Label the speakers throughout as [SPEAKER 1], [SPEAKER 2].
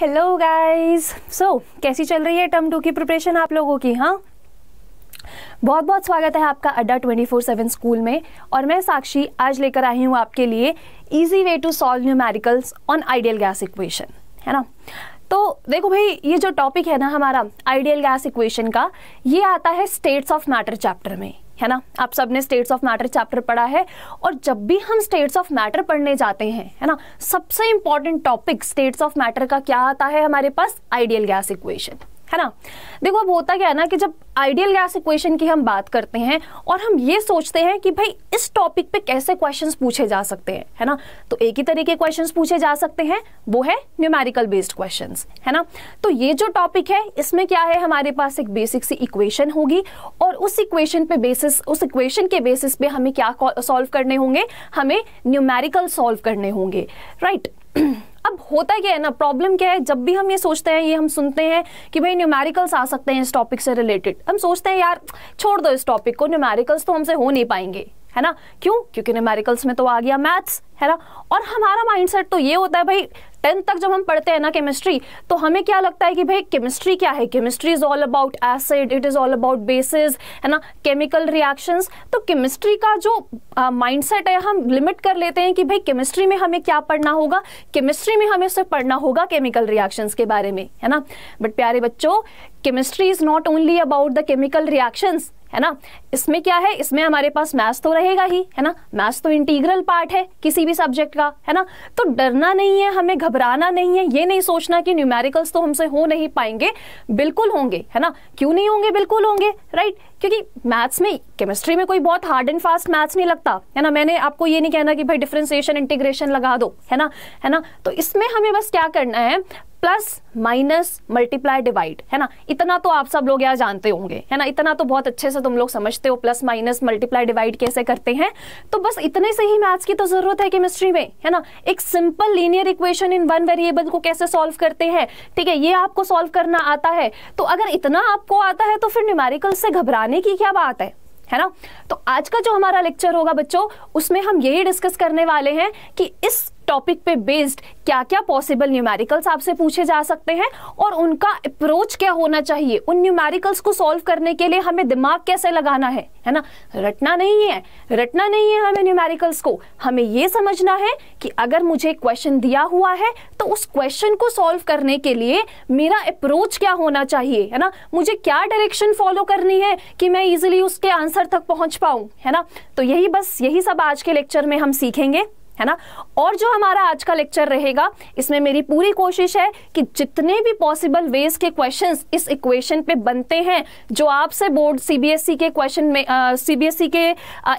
[SPEAKER 1] Hello guys so कैसी चल रही है टर्म टू की प्रिपरेशन आप लोगों की हाँ बहुत बहुत स्वागत है आपका अड्डा 24/7 स्कूल में और मैं साक्षी आज लेकर आई हूँ आपके लिए easy way to solve numericals on ideal gas equation है ना तो देखो भाई ये जो टॉपिक है ना हमारा आइडियल गैस इक्वेशन का ये आता है स्टेट्स ऑफ मैटर चैप्टर में है ना आप सब ने स्टेट्स ऑफ मैटर चैप्टर पढ़ा है और जब भी हम स्टेट्स ऑफ मैटर पढ़ने जाते हैं है ना सबसे important topic states of matter का क्या आता है हमारे पास आइडियल गैस इक्वेशन है ना देखो अब होता क्या है ना कि जब आइडियल गैस इक्वेशन की हम बात करते हैं और हम ये सोचते हैं कि भाई इस टॉपिक पे कैसे क्वेश्चंस पूछे जा सकते हैं है ना तो एक ही तरह के क्वेश्चंस पूछे जा सकते हैं वो है न्यूमेरिकल बेस्ड क्वेश्चंस है ना तो ये जो टॉपिक है इसमें क्या है हमारे पास एक बेसिक सी इक्वेशन होगी और उस इक्वेशन पे बेसिस उस इक्वेशन के बेसिस पे हमें क्या सॉल्व करने होंगे हमें न्यूमेरिकल सॉल्व करने होंगे राइट right? अब होता क्या है ना प्रॉब्लम क्या है जब भी हम ये सोचते हैं ये हम सुनते हैं कि भाई न्यूमेरिकल्स आ सकते हैं इस टॉपिक से रिलेटेड हम सोचते हैं यार छोड़ दो इस टॉपिक को न्यूमेरिकल्स तो हमसे हो नहीं पाएंगे है ना क्यों क्योंकि न्यूमेरिकल्स में तो आ गया मैथ्स है ना और हमारा माइंडसेट तो ये होता है भाई टेंथ तक जब हम पढ़ते हैं ना केमिस्ट्री तो हमें क्या लगता है कि भाई केमिस्ट्री क्या है chemistry is all about acid it is all about bases है ना केमिकल रिएक्शंस तो केमिस्ट्री का जो माइंडसेट uh, है हम लिमिट कर लेते हैं कि भाई केमिस्ट्री में हमें क्या पढ़ना होगा केमिस्ट्री में हमें सिर्फ पढ़ना होगा केमिकल रिएक्शंस के बारे में है ना बट प्यारे बच्चों chemistry is not only about the chemical reactions है ना इसमें क्या है इसमें हमारे पास मैथ्स तो रहेगा ही है ना मैथ्स तो इंटीग्रल पार्ट है किसी भी सब्जेक्ट का है ना तो डरना नहीं है हमें घबराना नहीं है ये नहीं सोचना कि न्यूमेरिकल्स तो हमसे हो नहीं पाएंगे बिल्कुल होंगे है ना क्यों नहीं होंगे बिल्कुल होंगे राइट क्योंकि मैथ्स में केमिस्ट्री में कोई बहुत हार्ड एंड फास्ट मैथ्स नहीं लगता है ना मैंने आपको ये नहीं कहना कि भाई डिफ्रेंसिएशन इंटीग्रेशन लगा दो है ना है ना तो इसमें हमें बस क्या करना है प्लस माइनस मल्टीप्लाई डिवाइड है ना इतना तो आप सब लोग यहाँ जानते होंगे है ना इतना तो बहुत अच्छे से तुम लोग समझते हो प्लस माइनस मल्टीप्लाई डिवाइड कैसे करते हैं तो बस इतने से ही मैथ्स की तो जरूरत है केमिस्ट्री में है ना एक simple linear equation in one variable को कैसे सॉल्व करते हैं ठीक है ये आपको सॉल्व करना आता है तो अगर इतना आपको आता है तो फिर न्यूमेरिकल से घबराने जाने की क्या बात है है ना तो आज का जो हमारा लेक्चर होगा बच्चों उसमें हम यही डिस्कस करने वाले हैं कि इस टॉपिक पे बेस्ड क्या क्या पॉसिबल न्यूमेरिकल्स आपसे पूछे जा सकते हैं और उनका अप्रोच क्या होना चाहिए उन न्यूमेरिकल्स को सॉल्व करने के लिए हमें दिमाग कैसे लगाना है है ना रटना नहीं है रटना नहीं है हमें न्यूमेरिकल्स को हमें ये समझना है कि अगर मुझे क्वेश्चन दिया हुआ है तो उस क्वेश्चन को सॉल्व करने के लिए मेरा अप्रोच क्या होना चाहिए है ना मुझे क्या डायरेक्शन फॉलो करनी है कि मैं इजिली उसके आंसर तक पहुंच पाऊँ है ना तो यही बस यही सब आज के लेक्चर में हम सीखेंगे है ना और जो हमारा आज का लेक्चर रहेगा इसमें मेरी पूरी कोशिश है कि जितने भी पॉसिबल वेज के क्वेश्चन इस इक्वेशन पे बनते हैं जो आपसे बोर्ड सीबीएसई e के क्वेश्चन में सीबीएसई e के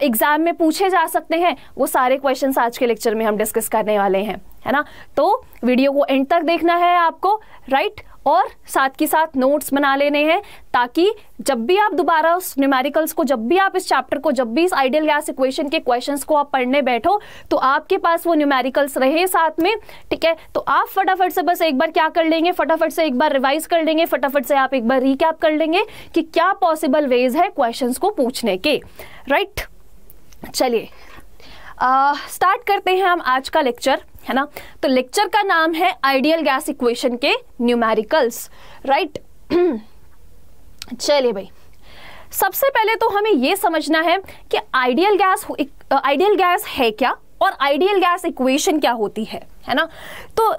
[SPEAKER 1] एग्जाम में पूछे जा सकते हैं वो सारे क्वेश्चन आज के लेक्चर में हम डिस्कस करने वाले हैं है ना तो वीडियो को एंड तक देखना है आपको राइट और साथ के साथ नोट्स बना लेने हैं ताकि जब भी आप दोबारा उस न्यूमेरिकल्स को जब भी आप इस चैप्टर को जब भी इस आइडियल गैस इक्वेशन के क्वेश्चंस को आप पढ़ने बैठो तो आपके पास वो न्यूमेरिकल्स रहे साथ में ठीक है तो आप फटाफट से बस एक बार क्या कर लेंगे फटाफट से एक बार रिवाइज कर लेंगे फटाफट से आप एक बार रिकैप कर लेंगे कि क्या पॉसिबल वेज है क्वेश्चन को पूछने के राइट right? चलिए स्टार्ट uh, करते हैं हम आज का लेक्चर है ना तो लेक्चर का नाम है आइडियल गैस इक्वेशन के न्यूमेरिकल्स राइट चलिए भाई सबसे पहले तो हमें यह समझना है कि आइडियल गैस आइडियल गैस है क्या और आइडियल गैस इक्वेशन क्या होती है है ना तो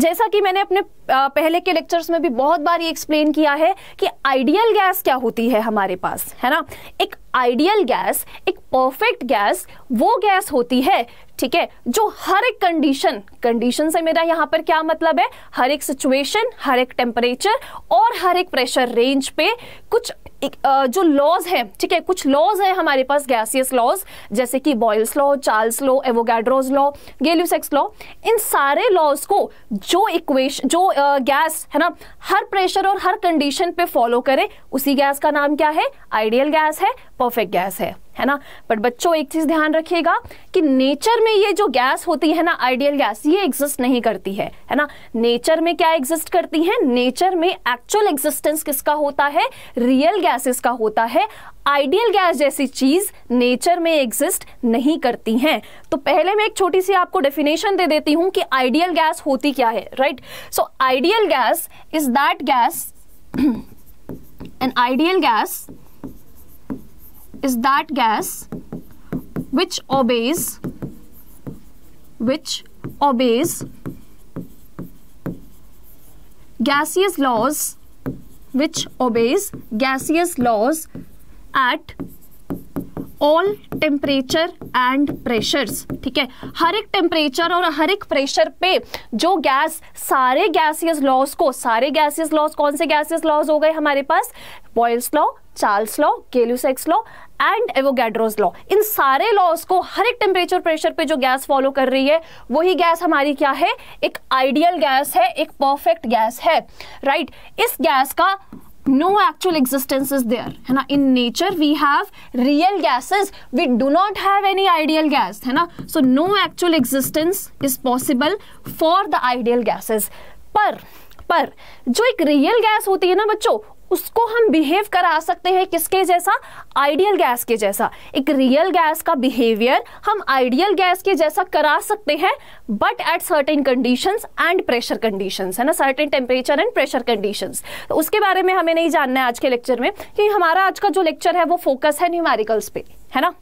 [SPEAKER 1] जैसा कि मैंने अपने पहले के लेक्चर्स में भी बहुत बार ये एक्सप्लेन किया है कि आइडियल गैस क्या होती है हमारे पास है ना एक आइडियल गैस एक परफेक्ट गैस वो गैस होती है ठीक है जो हर एक कंडीशन कंडीशन से मेरा यहाँ पर क्या मतलब है हर एक सिचुएशन हर एक टेम्परेचर और हर एक प्रेशर रेंज पे कुछ एक, जो लॉज है ठीक है कुछ लॉज है हमारे पास गैसियस लॉज जैसे कि Boyle's law Charles law Avogadro's law Gay Lussac's law इन सारे लॉज को जो इक्वेश जो गैस है ना हर प्रेशर और हर कंडीशन पे फॉलो करे उसी गैस का नाम क्या है आइडियल गैस है परफेक्ट गैस है है ना बट बच्चों एक चीज़ ध्यान रखिएगा कि नेचर में ये जो गैस होती है ना आइडियल गैस ये एग्जिस्ट नहीं करती है है ना नेचर में क्या एग्जिस्ट करती है नेचर में एक्चुअल एग्जिस्टेंस किसका होता है रियल गैसेस का होता है आइडियल गैस जैसी चीज नेचर में एग्जिस्ट नहीं करती हैं तो पहले मैं एक छोटी सी आपको डेफिनेशन दे देती हूं कि आइडियल गैस होती क्या है right so ideal gas is that gas an ideal gas is that gas which obeys which obeys gaseous laws which obeys gaseous laws at all temperature and pressures ठीक है हर एक temperature और हर एक pressure पे जो गैस सारे gaseous loss को सारे गैसियस लॉस कौन से गैसियस लॉस हो गए हमारे पास Boyle's law Charles law Gay Lussac's law and Avogadro's law इन सारे लॉस को हर एक टेम्परेचर प्रेशर पे जो गैस फॉलो कर रही है वही गैस हमारी क्या है एक आइडियल गैस है एक परफेक्ट गैस है राइट right? इस गैस का no actual existence is there hai na in nature we have real gases we do not have any ideal gas hai na so no actual existence is possible for the ideal gases par पर जो एक real gas होती है ना बच्चों उसको हम behave करा सकते हैं किसके जैसा आइडियल गैस के जैसा एक रियल गैस का बिहेवियर हम आइडियल गैस के जैसा करा सकते हैं but at certain conditions and pressure conditions है ना certain temperature and pressure conditions तो उसके बारे में हमें नहीं जानना है आज के लेक्चर में क्योंकि हमारा आज का जो लेक्चर है वो फोकस है न्यूमेरिकल्स पे है ना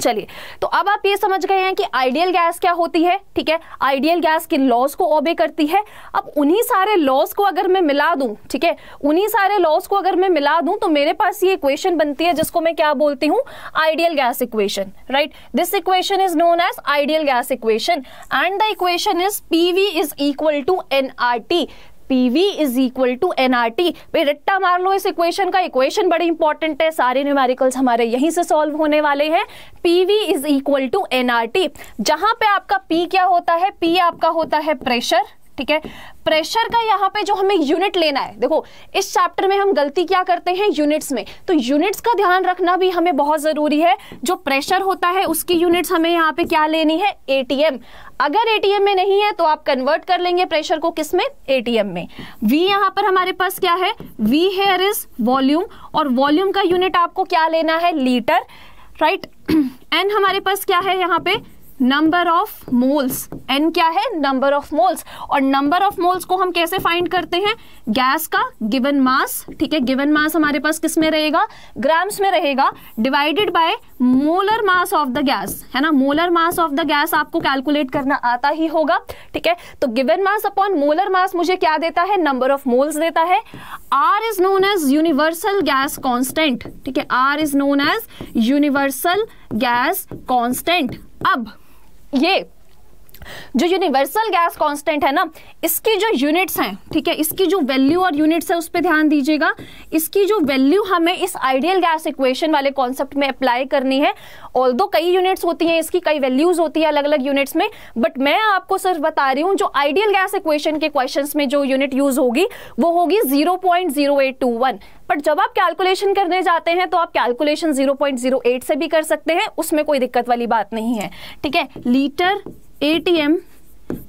[SPEAKER 1] चलिए तो अब आप ये समझ गए हैं कि आइडियल गैस क्या होती है ठीक है आइडियल गैस किन लॉस को ओबे करती है अब उन्हीं सारे लॉस को अगर मैं मिला दूं ठीक है उन्हीं सारे लॉस को अगर मैं मिला दूं तो मेरे पास ये इक्वेशन बनती है जिसको मैं क्या बोलती हूँ ideal gas equation right this equation is known as ideal gas equation and the equation is P V is equal to n R T PV is equal to nRT पे रट्टा मार लो इस इक्वेशन का इक्वेशन बड़ी important है सारे numericals हमारे यहीं से सॉल्व होने वाले हैं PV is equal to nRT जहां पे आपका पी क्या होता है पी आपका होता है प्रेशर ठीक है प्रेशर का यहाँ पे जो हमें यूनिट लेना है देखो इस चैप्टर में हम गलती क्या करते हैं यूनिट्स में तो यूनिट्स का ध्यान रखना भी हमें बहुत ज़रूरी है जो प्रेशर होता है उसकी यूनिट्स हमें यहाँ पे क्या लेनी है एटीएम अगर एटीएम में नहीं है तो आप कन्वर्ट कर लेंगे प्रेशर को किस में एटीएम में वी यहाँ पर हमारे पास क्या है वी हेयर इज वॉल्यूम और वॉल्यूम का यूनिट आपको क्या लेना है लीटर राइट right? एन हमारे पास क्या है यहाँ पे नंबर ऑफ मोल्स एन क्या है नंबर ऑफ मोल्स और नंबर ऑफ मोल्स को हम कैसे फाइंड करते हैं गैस का गिवन मास ठीक है गिवन मास हमारे पास किस में रहेगा ग्राम्स में रहेगा divided by molar mass of the gas है ना molar mass of the gas आपको कैलकुलेट करना आता ही होगा ठीक है तो given mass upon molar mass मुझे क्या देता है नंबर ऑफ मोल्स देता है R is known as universal gas constant ठीक है R is known as universal gas constant अब ये जो यूनिवर्सल गैस कांस्टेंट है ना इसकी जो यूनिट्स हैं ठीक है इसकी जो वैल्यू और यूनिट्स है उस पर ध्यान दीजिएगा इसकी जो वैल्यू हमें इस आइडियल गैस इक्वेशन वाले कॉन्सेप्ट में अप्लाई करनी है ऑल कई यूनिट्स होती हैं इसकी कई वैल्यूज होती है अलग अलग यूनिट्स में बट मैं आपको सिर्फ बता रही हूँ जो आइडियल गैस इक्वेशन के क्वेश्चन में जो यूनिट यूज होगी वो होगी जीरो पॉइंट बट जब आप कैलकुलेशन करने जाते हैं तो आप कैलकुलेशन 0.08 से भी कर सकते हैं उसमें कोई दिक्कत वाली बात नहीं है ठीक है litre atm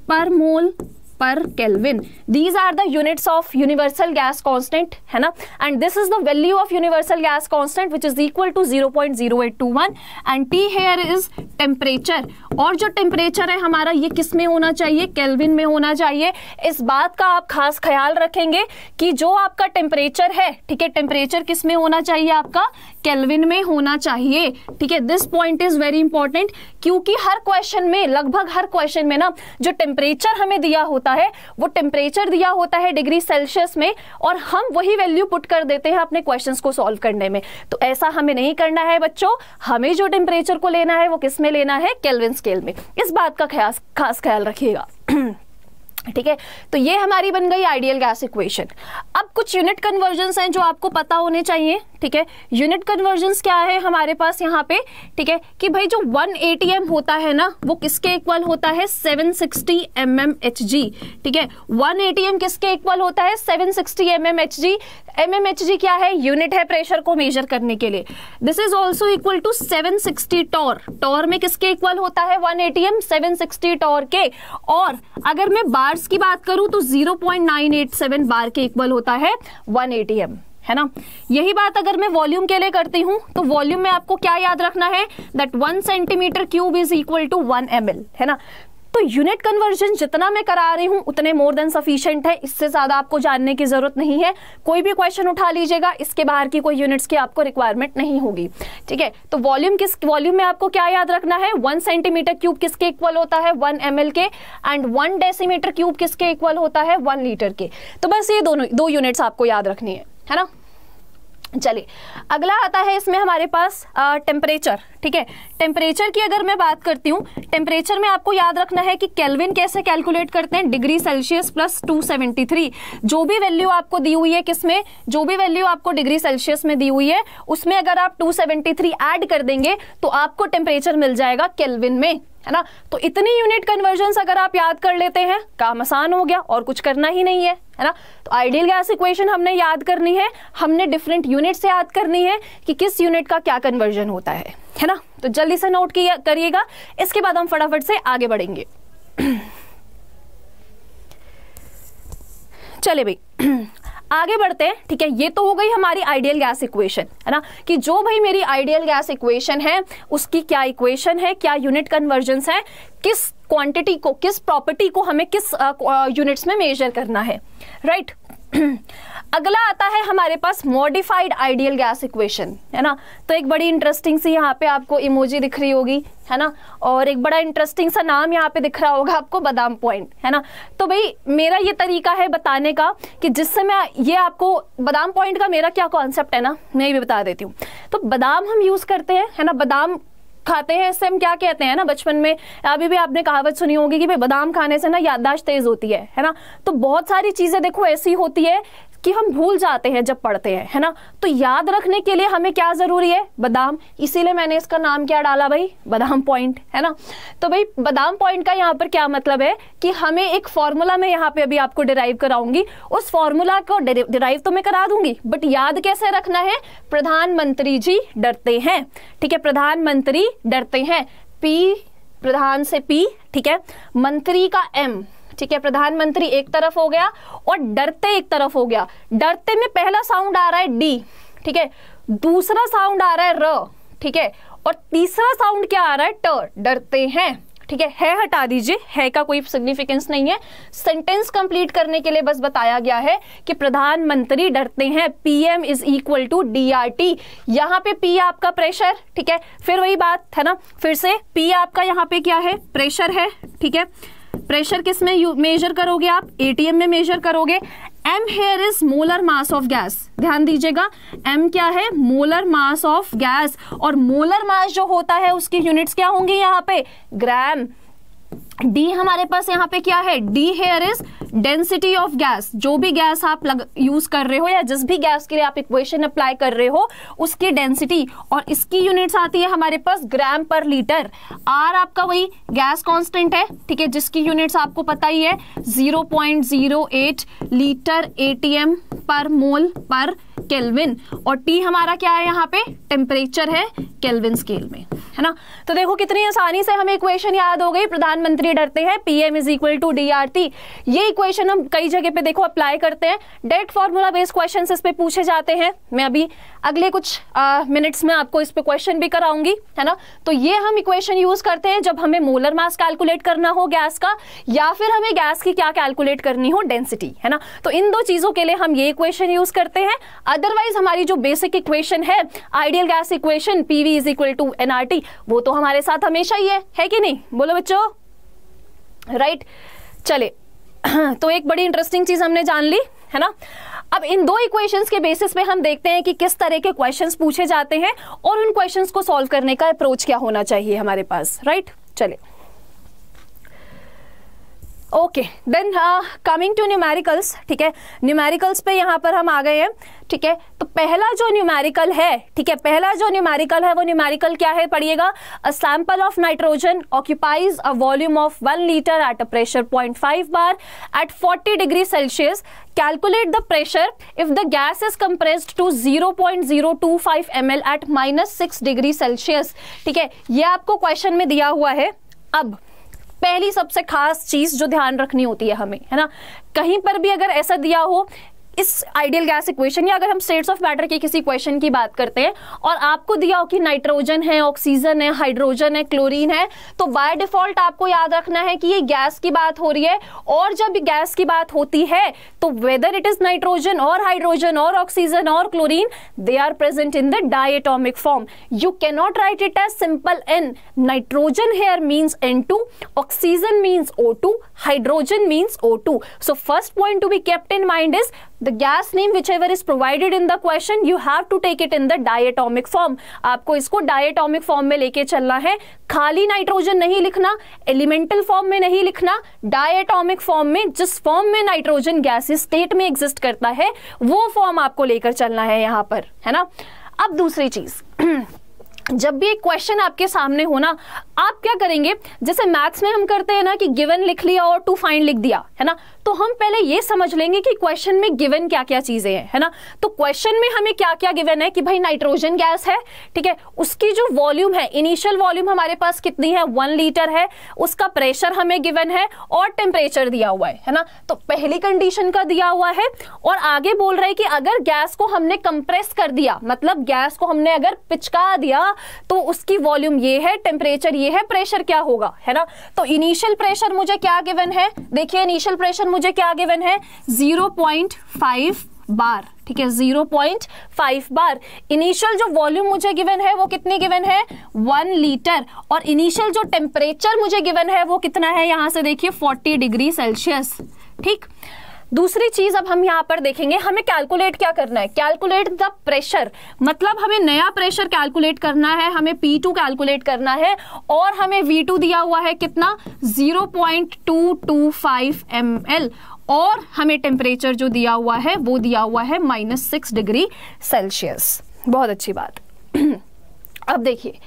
[SPEAKER 1] per mole per Kelvin. These are the units of universal gas constant, hai na? and this is the value of universal gas constant which is equal to 0.0821 and T here is temperature और जो temperature है हमारा ये किस में होना चाहिए kelvin में होना चाहिए इस बात का आप खास ख्याल रखेंगे कि जो आपका टेम्परेचर है ठीक है टेम्परेचर किस में होना चाहिए आपका केल्विन में होना चाहिए ठीक है this point is very important क्योंकि हर क्वेश्चन में लगभग हर क्वेश्चन में ना जो टेम्परेचर हमें दिया होता है वो टेम्परेचर दिया होता है डिग्री सेल्सियस में और हम वही वैल्यू पुट कर देते हैं अपने क्वेश्चन को सॉल्व करने में तो ऐसा हमें नहीं करना है बच्चों हमें जो टेम्परेचर को लेना है वो किस में लेना है केल्विन स्केल में इस बात का खास खास ख्याल रखिएगा ठीक है तो ये हमारी बन गई आइडियल गैस इक्वेशन अब कुछ यूनिट कन्वर्जन्स हैं जो आपको पता होने चाहिए ठीक है यूनिट कन्वर्जन्स क्या है हमारे पास यहाँ पे ठीक है कि भाई जो 1 एटीएम होता है ना वो किसके इक्वल होता है 760 सिक्सटी mm ठीक है 1 एटीएम किसके इक्वल होता है 760 सिक्सटी एम क्या है यूनिट है प्रेशर को मेजर करने के लिए this is also equal to 760 torr torr में किसके इक्वल होता है वन ए टी टॉर के और अगर मैं बार बार्स की बात करूं तो 0.987 बार के इक्वल होता है 1 एटीएम है ना यही बात अगर मैं वॉल्यूम के लिए करती हूं तो वॉल्यूम में आपको क्या याद रखना है that one centimetre cube is equal to one M है ना तो यूनिट कन्वर्जन जितना मैं करा रही हूं उतने मोर देन सफिशियंट है इससे ज़्यादा आपको जानने की ज़रूरत नहीं है कोई भी क्वेश्चन उठा लीजिएगा इसके बाहर की कोई यूनिट्स की आपको रिक्वायरमेंट नहीं होगी ठीक है तो वॉल्यूम किस वॉल्यूम में आपको क्या याद रखना है वन सेंटीमीटर क्यूब किसके इक्वल होता है वन एम के एंड वन डेसीमीटर क्यूब किसके इक्वल होता है वन लीटर के तो बस ये दोनों दो यूनिट्स आपको याद रखनी है है ना चलिए अगला आता है इसमें हमारे पास टेम्परेचर ठीक है टेम्परेचर की अगर मैं बात करती हूँ टेम्परेचर में आपको याद रखना है कि केल्विन कैसे कैलकुलेट करते हैं डिग्री सेल्सियस प्लस 273 जो भी वैल्यू आपको दी हुई है किसमें जो भी वैल्यू आपको डिग्री सेल्सियस में दी हुई है उसमें अगर आप टू ऐड कर देंगे तो आपको टेम्परेचर मिल जाएगा केल्विन में है ना तो इतनी यूनिट कन्वर्जन अगर आप याद कर लेते हैं काम आसान हो गया और कुछ करना ही नहीं है है ना तो आइडियल गैस इक्वेशन हमने याद करनी है हमने डिफरेंट यूनिट से याद करनी है कि किस यूनिट का क्या कन्वर्जन होता है है ना तो जल्दी से नोट करिएगा इसके बाद हम फटाफट से आगे बढ़ेंगे चले भाई आगे बढ़ते हैं ठीक है ये तो हो गई हमारी आइडियल गैस इक्वेशन है ना कि जो भाई मेरी आइडियल गैस इक्वेशन है उसकी क्या इक्वेशन है क्या यूनिट कन्वर्जन है किस क्वांटिटी को किस प्रॉपर्टी को हमें किस यूनिट्स uh, में मेजर करना है राइट right? अगला आता है हमारे पास मॉडिफाइड आइडियल गैस इक्वेशन है ना तो एक बड़ी इंटरेस्टिंग सी यहाँ पे आपको इमोजी दिख रही होगी है ना और एक बड़ा इंटरेस्टिंग सा नाम यहाँ पे दिख रहा होगा आपको बादाम पॉइंट है ना तो भाई मेरा ये तरीका है बताने का कि जिससे मैं ये आपको बादाम पॉइंट का मेरा क्या कॉन्सेप्ट है ना मैं ये भी बता देती हूँ तो बादाम हम यूज़ करते हैं है ना बादाम खाते हैं इससे हम क्या कहते हैं ना बचपन में अभी भी आपने कहावत सुनी होगी कि भाई बादाम खाने से ना याददाश्त तेज होती है है ना तो बहुत सारी चीज़ें देखो ऐसी होती है कि हम भूल जाते हैं जब पढ़ते हैं है ना तो याद रखने के लिए हमें क्या ज़रूरी है बादाम इसीलिए मैंने इसका नाम क्या डाला भाई बादाम पॉइंट है ना तो भाई बादाम पॉइंट का यहाँ पर क्या मतलब है कि हमें एक फॉर्मूला में यहाँ पे अभी आपको डिराइव कराऊंगी उस फॉर्मूला को डिराइव तो मैं करा दूंगी बट याद कैसे रखना है प्रधानमंत्री जी डरते हैं ठीक है प्रधानमंत्री डरते हैं पी प्रधान से पी ठीक है मंत्री का एम ठीक है प्रधानमंत्री एक तरफ हो गया और डरते एक तरफ हो गया डरते में पहला साउंड आ रहा है डी ठीक है दूसरा साउंड आ रहा है र ठीक है और तीसरा साउंड क्या आ रहा है ट डरते हैं ठीक है है हटा दीजिए है का कोई सिग्निफिकेंस नहीं है सेंटेंस कंप्लीट करने के लिए बस बताया गया है कि प्रधानमंत्री डरते हैं PM is equal to DRT यहाँ पे पी आपका प्रेशर ठीक है फिर वही बात है ना फिर से पी आपका यहाँ पे क्या है प्रेशर है ठीक है प्रेशर किस में मेजर करोगे आप एटीएम में मेजर करोगे M here is molar mass of gas ध्यान दीजिएगा एम क्या है मोलर मास ऑफ गैस और मोलर मास जो होता है उसकी यूनिट्स क्या होंगी यहाँ पे ग्राम डी हमारे पास यहाँ पे क्या है D here is density of gas जो भी गैस आप लग यूज कर रहे हो या जिस भी गैस के लिए आप इक्वेशन अप्लाई कर रहे हो उसकी डेंसिटी और इसकी यूनिट्स आती है हमारे पास ग्राम पर लीटर आर आपका वही गैस कांस्टेंट है ठीक है जिसकी यूनिट्स आपको पता ही है 0.08 लीटर एटीएम पर मोल पर केल्विन और टी हमारा क्या है यहाँ पे टेम्परेचर है केल्विन स्केल में है ना तो देखो कितनी आसानी से हमें इक्वेशन याद हो गई प्रधानमंत्री डरते हैं P M is equal to D R T ये इक्वेशन हम कई जगह पे देखो अप्लाई करते हैं डेट फॉर्मूला बेस्ड क्वेश्चन इस पर पूछे जाते हैं मैं अभी अगले कुछ मिनट्स में आपको इस पर क्वेश्चन भी कराऊंगी है ना तो ये हम इक्वेशन यूज करते हैं जब हमें मोलर मास कैलकुलेट करना हो गैस का या फिर हमें गैस की क्या कैलकुलेट करनी हो डेंसिटी है ना तो इन दो चीजों के लिए हम ये इक्वेशन यूज करते हैं अदरवाइज हमारी जो बेसिक इक्वेशन है ideal gas equation PV is equal to nRT वो तो हमारे साथ हमेशा ही है है कि नहीं बोलो बच्चो राइट right? चले तो एक बड़ी इंटरेस्टिंग चीज हमने जान ली है ना अब इन दो इक्वेशंस के बेसिस पे हम देखते हैं कि किस तरह के क्वेश्चंस पूछे जाते हैं और उन क्वेश्चंस को सॉल्व करने का अप्रोच क्या होना चाहिए हमारे पास राइट right? चले okay then coming to numericals ठीक है न्यूमेरिकल्स पे यहाँ पर हम आ गए हैं ठीक है तो पहला जो न्यूमेरिकल है ठीक है पहला जो न्यूमेरिकल है वो न्यूमेरिकल क्या है पढ़िएगा a sample of nitrogen occupies a volume of one litre at a pressure point five bar at forty degree Celsius calculate the pressure if the gas is compressed to zero point zero two five M L at minus six degree Celsius ठीक है ये आपको question में दिया हुआ है अब पहली सबसे खास चीज जो ध्यान रखनी होती है हमें है ना कहीं पर भी अगर ऐसा दिया हो इस आइडियल गैस इक्वेशन या अगर हम स्टेट्स ऑफ मैटर के किसी क्वेश्चन की बात करते हैं और आपको दिया हो कि नाइट्रोजन है ऑक्सीजन है हाइड्रोजन है क्लोरीन है तो बाय डिफॉल्ट आपको याद रखना है कि ये गैस की बात हो रही है और जब गैस की बात होती है तो वेदर इट इज नाइट्रोजन और हाइड्रोजन और ऑक्सीजन और chlorine they are present in the diatomic form you cannot write it as simple N nitrogen here means N oxygen means O hydrogen means O so first point to be kept in mind is the gas name whichever is provided in the question you have to take it in the diatomic form आपको इसको diatomic form में लेके चलना है खाली nitrogen नहीं लिखना elemental form में नहीं लिखना डायटोमिक फॉर्म में जिस फॉर्म में नाइट्रोजन गैस स्टेट में एग्जिस्ट करता है वो फॉर्म आपको लेकर चलना है यहाँ पर है ना अब दूसरी चीज़ जब भी एक क्वेश्चन आपके सामने हो ना आप क्या करेंगे जैसे मैथ्स में हम करते हैं ना कि गिवन लिख लिया और टू फाइंड लिख दिया है ना तो हम पहले ये समझ लेंगे कि क्वेश्चन में गिवन क्या क्या चीज़ें हैं है ना तो क्वेश्चन में हमें क्या क्या गिवन है कि भाई नाइट्रोजन गैस है ठीक है उसकी जो वॉल्यूम है इनिशियल वॉल्यूम हमारे पास कितनी है वन लीटर है उसका प्रेशर हमें गिवन है और टेम्परेचर दिया हुआ है है ना तो पहली कंडीशन का दिया हुआ है और आगे बोल रहे कि अगर गैस को हमने कंप्रेस कर दिया मतलब गैस को हमने अगर पिचका दिया तो उसकी वॉल्यूम ये है टेम्परेचर ये है प्रेशर क्या होगा है ना तो इनिशियल प्रेशर मुझे क्या गिवन है देखिए इनिशियल प्रेशर मुझे क्या गिवन है 0.5 बार ठीक है 0.5 बार इनिशियल जो वॉल्यूम मुझे गिवन है वो कितनी गिवन है वन लीटर और इनिशियल जो टेम्परेचर मुझे गिवन है वो कितना है यहां से देखिए 40 डिग्री सेल्सियस ठीक दूसरी चीज अब हम यहाँ पर देखेंगे हमें कैलकुलेट क्या करना है कैलकुलेट द प्रेशर मतलब हमें नया प्रेशर कैलकुलेट करना है हमें पी टू कैलकुलेट करना है और हमें वी टू दिया हुआ है कितना zero point two two five M L और हमें टेम्परेचर जो दिया हुआ है वो दिया हुआ है माइनस सिक्स डिग्री सेल्सियस बहुत अच्छी बात अब देखिए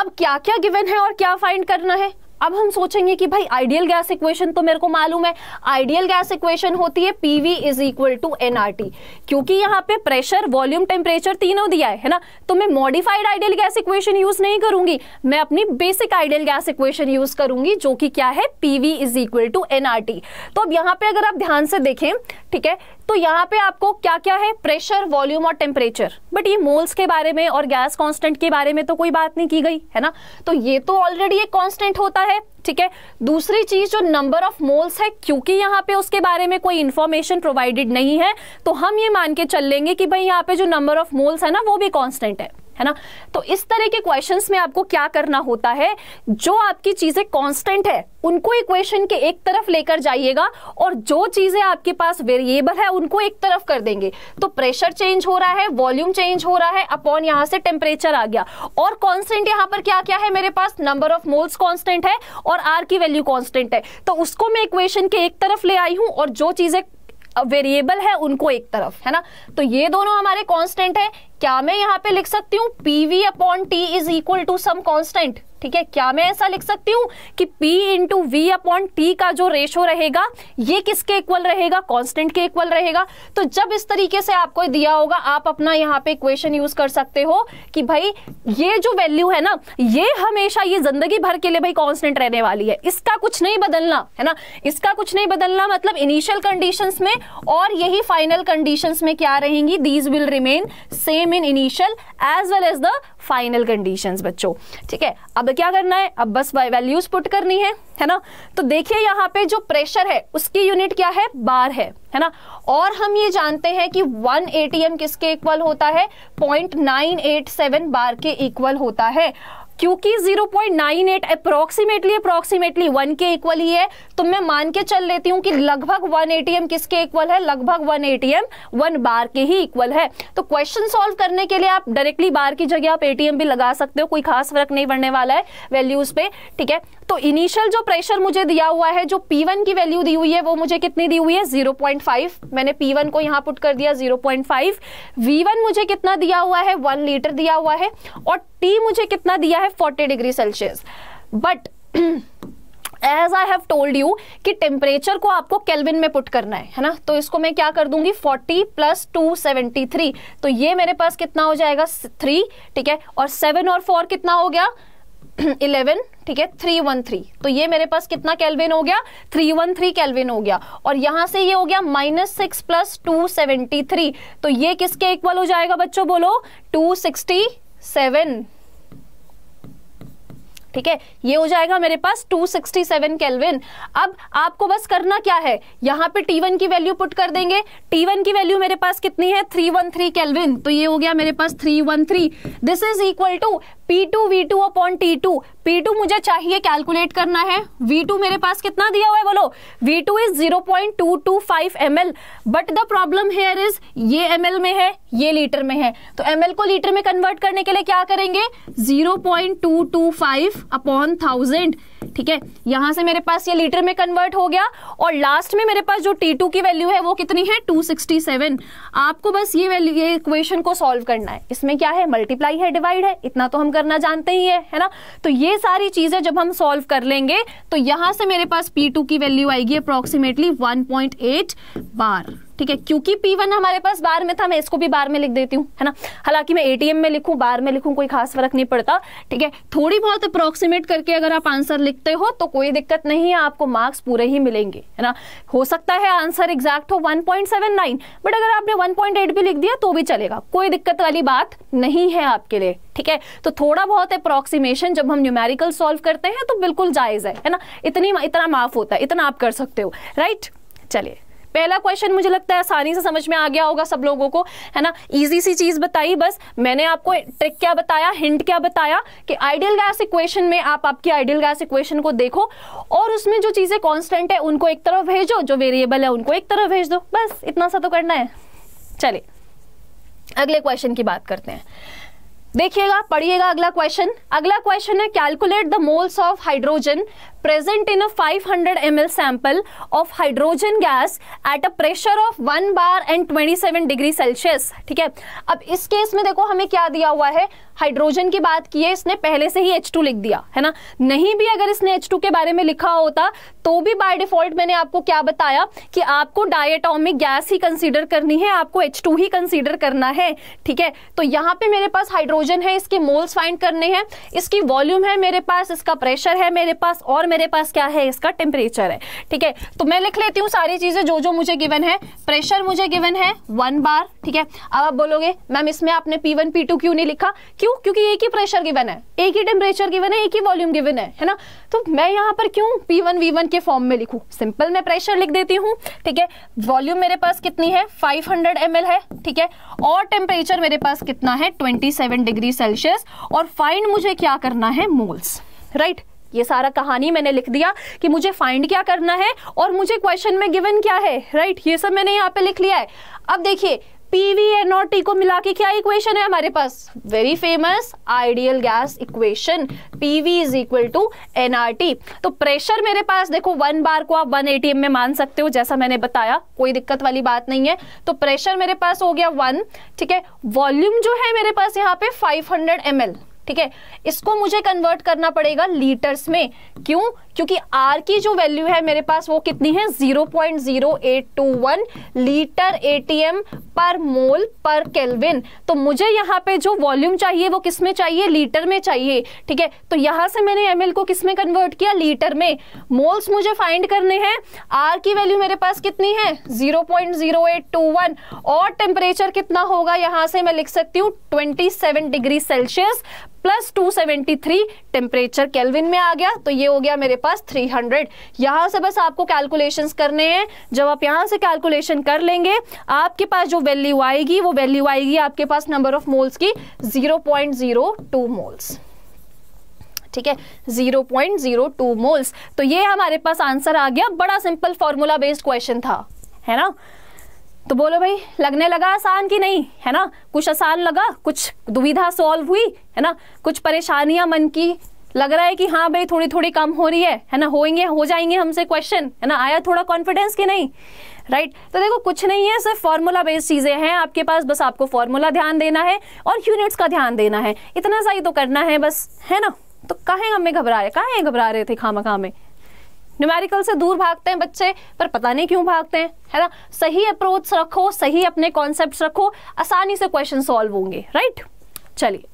[SPEAKER 1] अब क्या क्या गिवन है और क्या फाइंड करना है अब हम सोचेंगे कि भाई आइडियल गैस इक्वेशन तो मेरे को मालूम है आइडियल गैस इक्वेशन होती है P V is equal to n R T क्योंकि यहाँ पे प्रेशर वॉल्यूम टेम्परेचर तीनों दिया है है ना तो मैं modified ideal gas equation use नहीं करूंगी मैं अपनी basic ideal gas equation use करूंगी जो कि क्या है P V is equal to n R T तो अब यहाँ पे अगर आप ध्यान से देखें ठीक है तो यहाँ पे आपको क्या क्या है प्रेशर वॉल्यूम और टेम्परेचर बट ये मोल्स के बारे में और गैस कांस्टेंट के बारे में तो कोई बात नहीं की गई है ना तो ये तो ऑलरेडी एक कांस्टेंट होता है ठीक है दूसरी चीज जो नंबर ऑफ मोल्स है क्योंकि यहाँ पे उसके बारे में कोई इन्फॉर्मेशन प्रोवाइडेड नहीं है तो हम ये मान के चल लेंगे कि भाई यहाँ पे जो नंबर ऑफ मोल्स है ना वो भी कॉन्स्टेंट है है ना तो इस तरह के क्वेश्चन में आपको क्या करना होता है जो आपकी चीजें कॉन्स्टेंट है उनको इक्वेशन के एक तरफ लेकर जाइएगा और जो चीजें आपके पास वेरिएबल है उनको एक तरफ कर देंगे तो प्रेशर चेंज हो रहा है वॉल्यूम चेंज हो रहा है अपॉन यहां से टेम्परेचर आ गया और कॉन्स्टेंट यहां पर क्या क्या है मेरे पास नंबर ऑफ मोल्स कॉन्स्टेंट है और आर की वैल्यू कॉन्स्टेंट है तो उसको मैं इक्वेशन के एक तरफ ले आई हूं और जो चीजें वेरिएबल है उनको एक तरफ है ना तो ये दोनों हमारे कांस्टेंट है क्या मैं यहाँ पे लिख सकती हूँ PV upon T is equal to some constant ठीक है क्या मैं ऐसा लिख सकती हूँ कि P into V upon T का जो रेशो रहेगा ये किसके इक्वल रहेगा कॉन्स्टेंट के इक्वल रहेगा तो जब इस तरीके से आपको दिया होगा आप अपना यहाँ पे इक्वेशन यूज कर सकते हो कि भाई ये जो वैल्यू है ना ये हमेशा ये जिंदगी भर के लिए भाई कॉन्स्टेंट रहने वाली है इसका कुछ नहीं बदलना है ना इसका कुछ नहीं बदलना मतलब इनिशियल कंडीशन में और यही फाइनल कंडीशन में क्या रहेंगी these will remain same in initial as well as the final condition बच्चों ठीक है अब क्या करना है अब बस वैल्यूज पुट करनी है है ना तो देखिए यहाँ पे जो प्रेशर है उसकी यूनिट क्या है बार है है ना और हम ये जानते हैं कि वन एटीएम किसके इक्वल होता है पॉइंट नाइन एट सेवन बार के इक्वल होता है क्योंकि 0.98 अप्रोक्सीमेटली अप्रोक्सीमेटली वन के इक्वल ही है तो मैं मान के चल लेती हूँ कि लगभग 1 एटीएम किसके इक्वल है लगभग 1 एटीएम 1 बार के ही इक्वल है तो क्वेश्चन सॉल्व करने के लिए आप डायरेक्टली बार की जगह आप एटीएम भी लगा सकते हो कोई खास फर्क नहीं पड़ने वाला है वैल्यूज पे ठीक है तो इनिशियल जो प्रेशर मुझे दिया हुआ है जो पी की वैल्यू दी हुई है वो मुझे कितनी दी हुई है जीरो मैंने पी को यहाँ पुट कर दिया जीरो पॉइंट मुझे कितना दिया हुआ है वन लीटर दिया हुआ है और टी मुझे कितना दिया है है 40 degree Celsius but as I have told you कि टेम्परेचर को आपको केल्विन में पुट करना है है ना तो इसको मैं क्या कर दूंगी 40 प्लस 273 तो ये मेरे पास कितना हो जाएगा थ्री ठीक है और सेवन और फोर कितना हो गया इलेवन ठीक है थ्री वन थ्री तो ये मेरे पास कितना कैलविन हो गया थ्री वन थ्री कैलविन हो गया और यहां से ये हो गया minus six plus two seventy three तो ये किसके इक्वल हो जाएगा बच्चों बोलो टू सिक्सटी सेवन ठीक है ये हो जाएगा मेरे पास 267 केल्विन अब आपको बस करना क्या है यहाँ पे T1 की वैल्यू पुट कर देंगे T1 की वैल्यू मेरे पास कितनी है 313 केल्विन तो ये हो गया मेरे पास 313 this is equal to P two V two upon T two P two मुझे चाहिए कैलकुलेट करना है V2 मेरे पास कितना दिया हुआ है बोलो V2 is zero point two two five M L but the problem here is ये एल में है ये लीटर में है तो एल को लीटर में कन्वर्ट करने के लिए क्या करेंगे zero point two two five upon thousand ठीक है यहां से मेरे पास ये लीटर में कन्वर्ट हो गया और लास्ट में मेरे पास जो टी टू की वैल्यू है वो कितनी है टू सिक्सटी सेवन आपको बस ये वैल्यू ये इक्वेशन को सॉल्व करना है इसमें क्या है मल्टीप्लाई है डिवाइड है इतना तो हम करना जानते ही है है ना तो ये सारी चीज़ें जब हम सॉल्व कर लेंगे तो यहां से मेरे पास पी टू की वैल्यू आएगी approximately one point eight bar ठीक है क्योंकि P1 हमारे पास बार में था मैं इसको भी बार में लिख देती हूँ है ना हालांकि मैं एटीएम में लिखूँ बार में लिखूँ कोई खास फर्क नहीं पड़ता ठीक है थोड़ी बहुत अप्रोक्सीमेट करके अगर आप आंसर लिखते हो तो कोई दिक्कत नहीं है आपको मार्क्स पूरे ही मिलेंगे है ना हो सकता है आंसर एग्जैक्ट हो वन बट अगर आपने वन भी लिख दिया तो भी चलेगा कोई दिक्कत वाली बात नहीं है आपके लिए ठीक है तो थोड़ा बहुत अप्रोक्सीमेशन जब हम न्यूमेरिकल सॉल्व करते हैं तो बिल्कुल जायज़ है है ना इतनी इतना माफ होता है इतना आप कर सकते हो राइट चलिए पहला क्वेश्चन मुझे लगता है आसानी से समझ में आ गया होगा सब लोगों को है ना इजी सी चीज़ बताई बस मैंने आपको ट्रिक क्या बताया हिंट क्या बताया कि आइडियल गैस इक्वेशन में आप आपकी आइडियल गैस इक्वेशन को देखो और उसमें जो चीज़ें कॉन्स्टेंट है उनको एक तरफ भेजो जो वेरिएबल है उनको एक तरफ भेज दो बस इतना सा तो करना है चले अगले क्वेश्चन की बात करते हैं देखिएगा पढ़िएगा अगला क्वेश्चन अगला क्वेश्चन है calculate the moles of hydrogen present in a 500 ml sample of hydrogen gas at a pressure of 1 bar and 27 degree Celsius ठीक है अब इस केस में देखो हमें क्या दिया हुआ है हाइड्रोजन की बात की है इसने पहले से ही H2 लिख दिया है ना नहीं भी अगर इसने H2 के बारे में लिखा होता तो भी बाय डिफॉल्ट मैंने आपको क्या बताया कि आपको डायटोमिक गैस ही कंसीडर करनी है आपको H2 ही कंसीडर करना है ठीक है तो यहाँ पे मेरे पास हाइड्रोजन है इसके मोल्स फाइंड करने हैं इसकी वॉल्यूम है मेरे पास इसका प्रेशर है मेरे पास और मेरे पास क्या है इसका टेम्परेचर है ठीक है तो मैं लिख लेती हूँ सारी चीज़ें जो जो मुझे गिवन है प्रेशर मुझे गिवन है वन बार ठीक है अब आप बोलोगे मैम इसमें आपने पी वन पी टू क्यों नहीं लिखा क्यों क्योंकि एक ही प्रेशर गिवन है एक ही टेम्परेचर गिवन है एक ही वॉल्यूम गिवन है है ना तो मैं यहाँ पर क्यों पी वन वी वन के फॉर्म में लिखूँ सिंपल मैं प्रेशर लिख देती हूँ ठीक है वॉल्यूम मेरे पास कितनी है 500 हंड्रेड है ठीक है और टेम्परेचर मेरे पास कितना है 27 डिग्री सेल्सियस और फाइंड मुझे क्या करना है मोल्स राइट right? ये सारा कहानी मैंने लिख दिया कि मुझे फाइंड क्या करना है और मुझे क्वेश्चन में गिवन क्या है राइट right? ये सब मैंने यहाँ पे लिख लिया है अब देखिए पीवी एन और टी को मिला के क्या इक्वेशन है हमारे पास very famous ideal gas equation PV is equal to NRT तो प्रेशर मेरे पास देखो वन बार को आप वन एटीएम में मान सकते हो जैसा मैंने बताया कोई दिक्कत वाली बात नहीं है तो प्रेशर मेरे पास हो गया वन ठीक है वॉल्यूम जो है मेरे पास यहाँ पे फाइव हंड्रेड एम एल ठीक है इसको मुझे कन्वर्ट करना पड़ेगा लीटर्स में क्यों क्योंकि आर की जो वैल्यू है मेरे पास वो कितनी है 0.0821 लीटर एटीएम पर मोल पर केल्विन तो मुझे यहाँ पे जो वॉल्यूम चाहिए वो किस में चाहिए लीटर में चाहिए ठीक है तो यहाँ से मैंने एम को किस में कन्वर्ट किया लीटर में मोल्स मुझे फाइंड करने हैं आर की वैल्यू मेरे पास कितनी है 0.0821 और टेम्परेचर कितना होगा यहाँ से मैं लिख सकती हूँ 27 degree Celsius plus 273 temperature Kelvin में आ गया तो ये हो गया मेरे पास 300 यहाँ से बस आपको कैलकुलेशंस करने हैं जब आप यहाँ से कैलकुलेशन कर लेंगे आपके पास जो वैल्यू आएगी वो वैल्यू आएगी आपके पास नंबर ऑफ मोल्स की 0.02 मोल्स ठीक है 0.02 मोल्स तो ये हमारे पास आंसर आ गया बड़ा सिंपल फॉर्मूला बेस्ड क्वेश्चन था है ना तो बोलो भाई लगने लगा आसान कि नहीं है ना कुछ आसान लगा कुछ दुविधा सॉल्व हुई है ना कुछ परेशानियां मन की लग रहा है कि हाँ भाई थोड़ी थोड़ी कम हो रही है है ना होएंगे हो जाएंगे हमसे क्वेश्चन है ना आया थोड़ा कॉन्फिडेंस कि नहीं राइट right? तो देखो कुछ नहीं है सिर्फ फॉर्मूला बेस्ड चीज़ें हैं आपके पास बस आपको फॉर्मूला ध्यान देना है और यूनिट्स का ध्यान देना है इतना सा ही तो करना है बस है ना तो कहें हमें घबरा रहे कहें घबरा रहे थे खामा खामे न्यूमेरिकल से दूर भागते हैं बच्चे पर पता नहीं क्यों भागते हैं है ना सही अप्रोच रखो सही अपने कॉन्सेप्ट रखो आसानी से क्वेश्चन सॉल्व होंगे राइट चलिए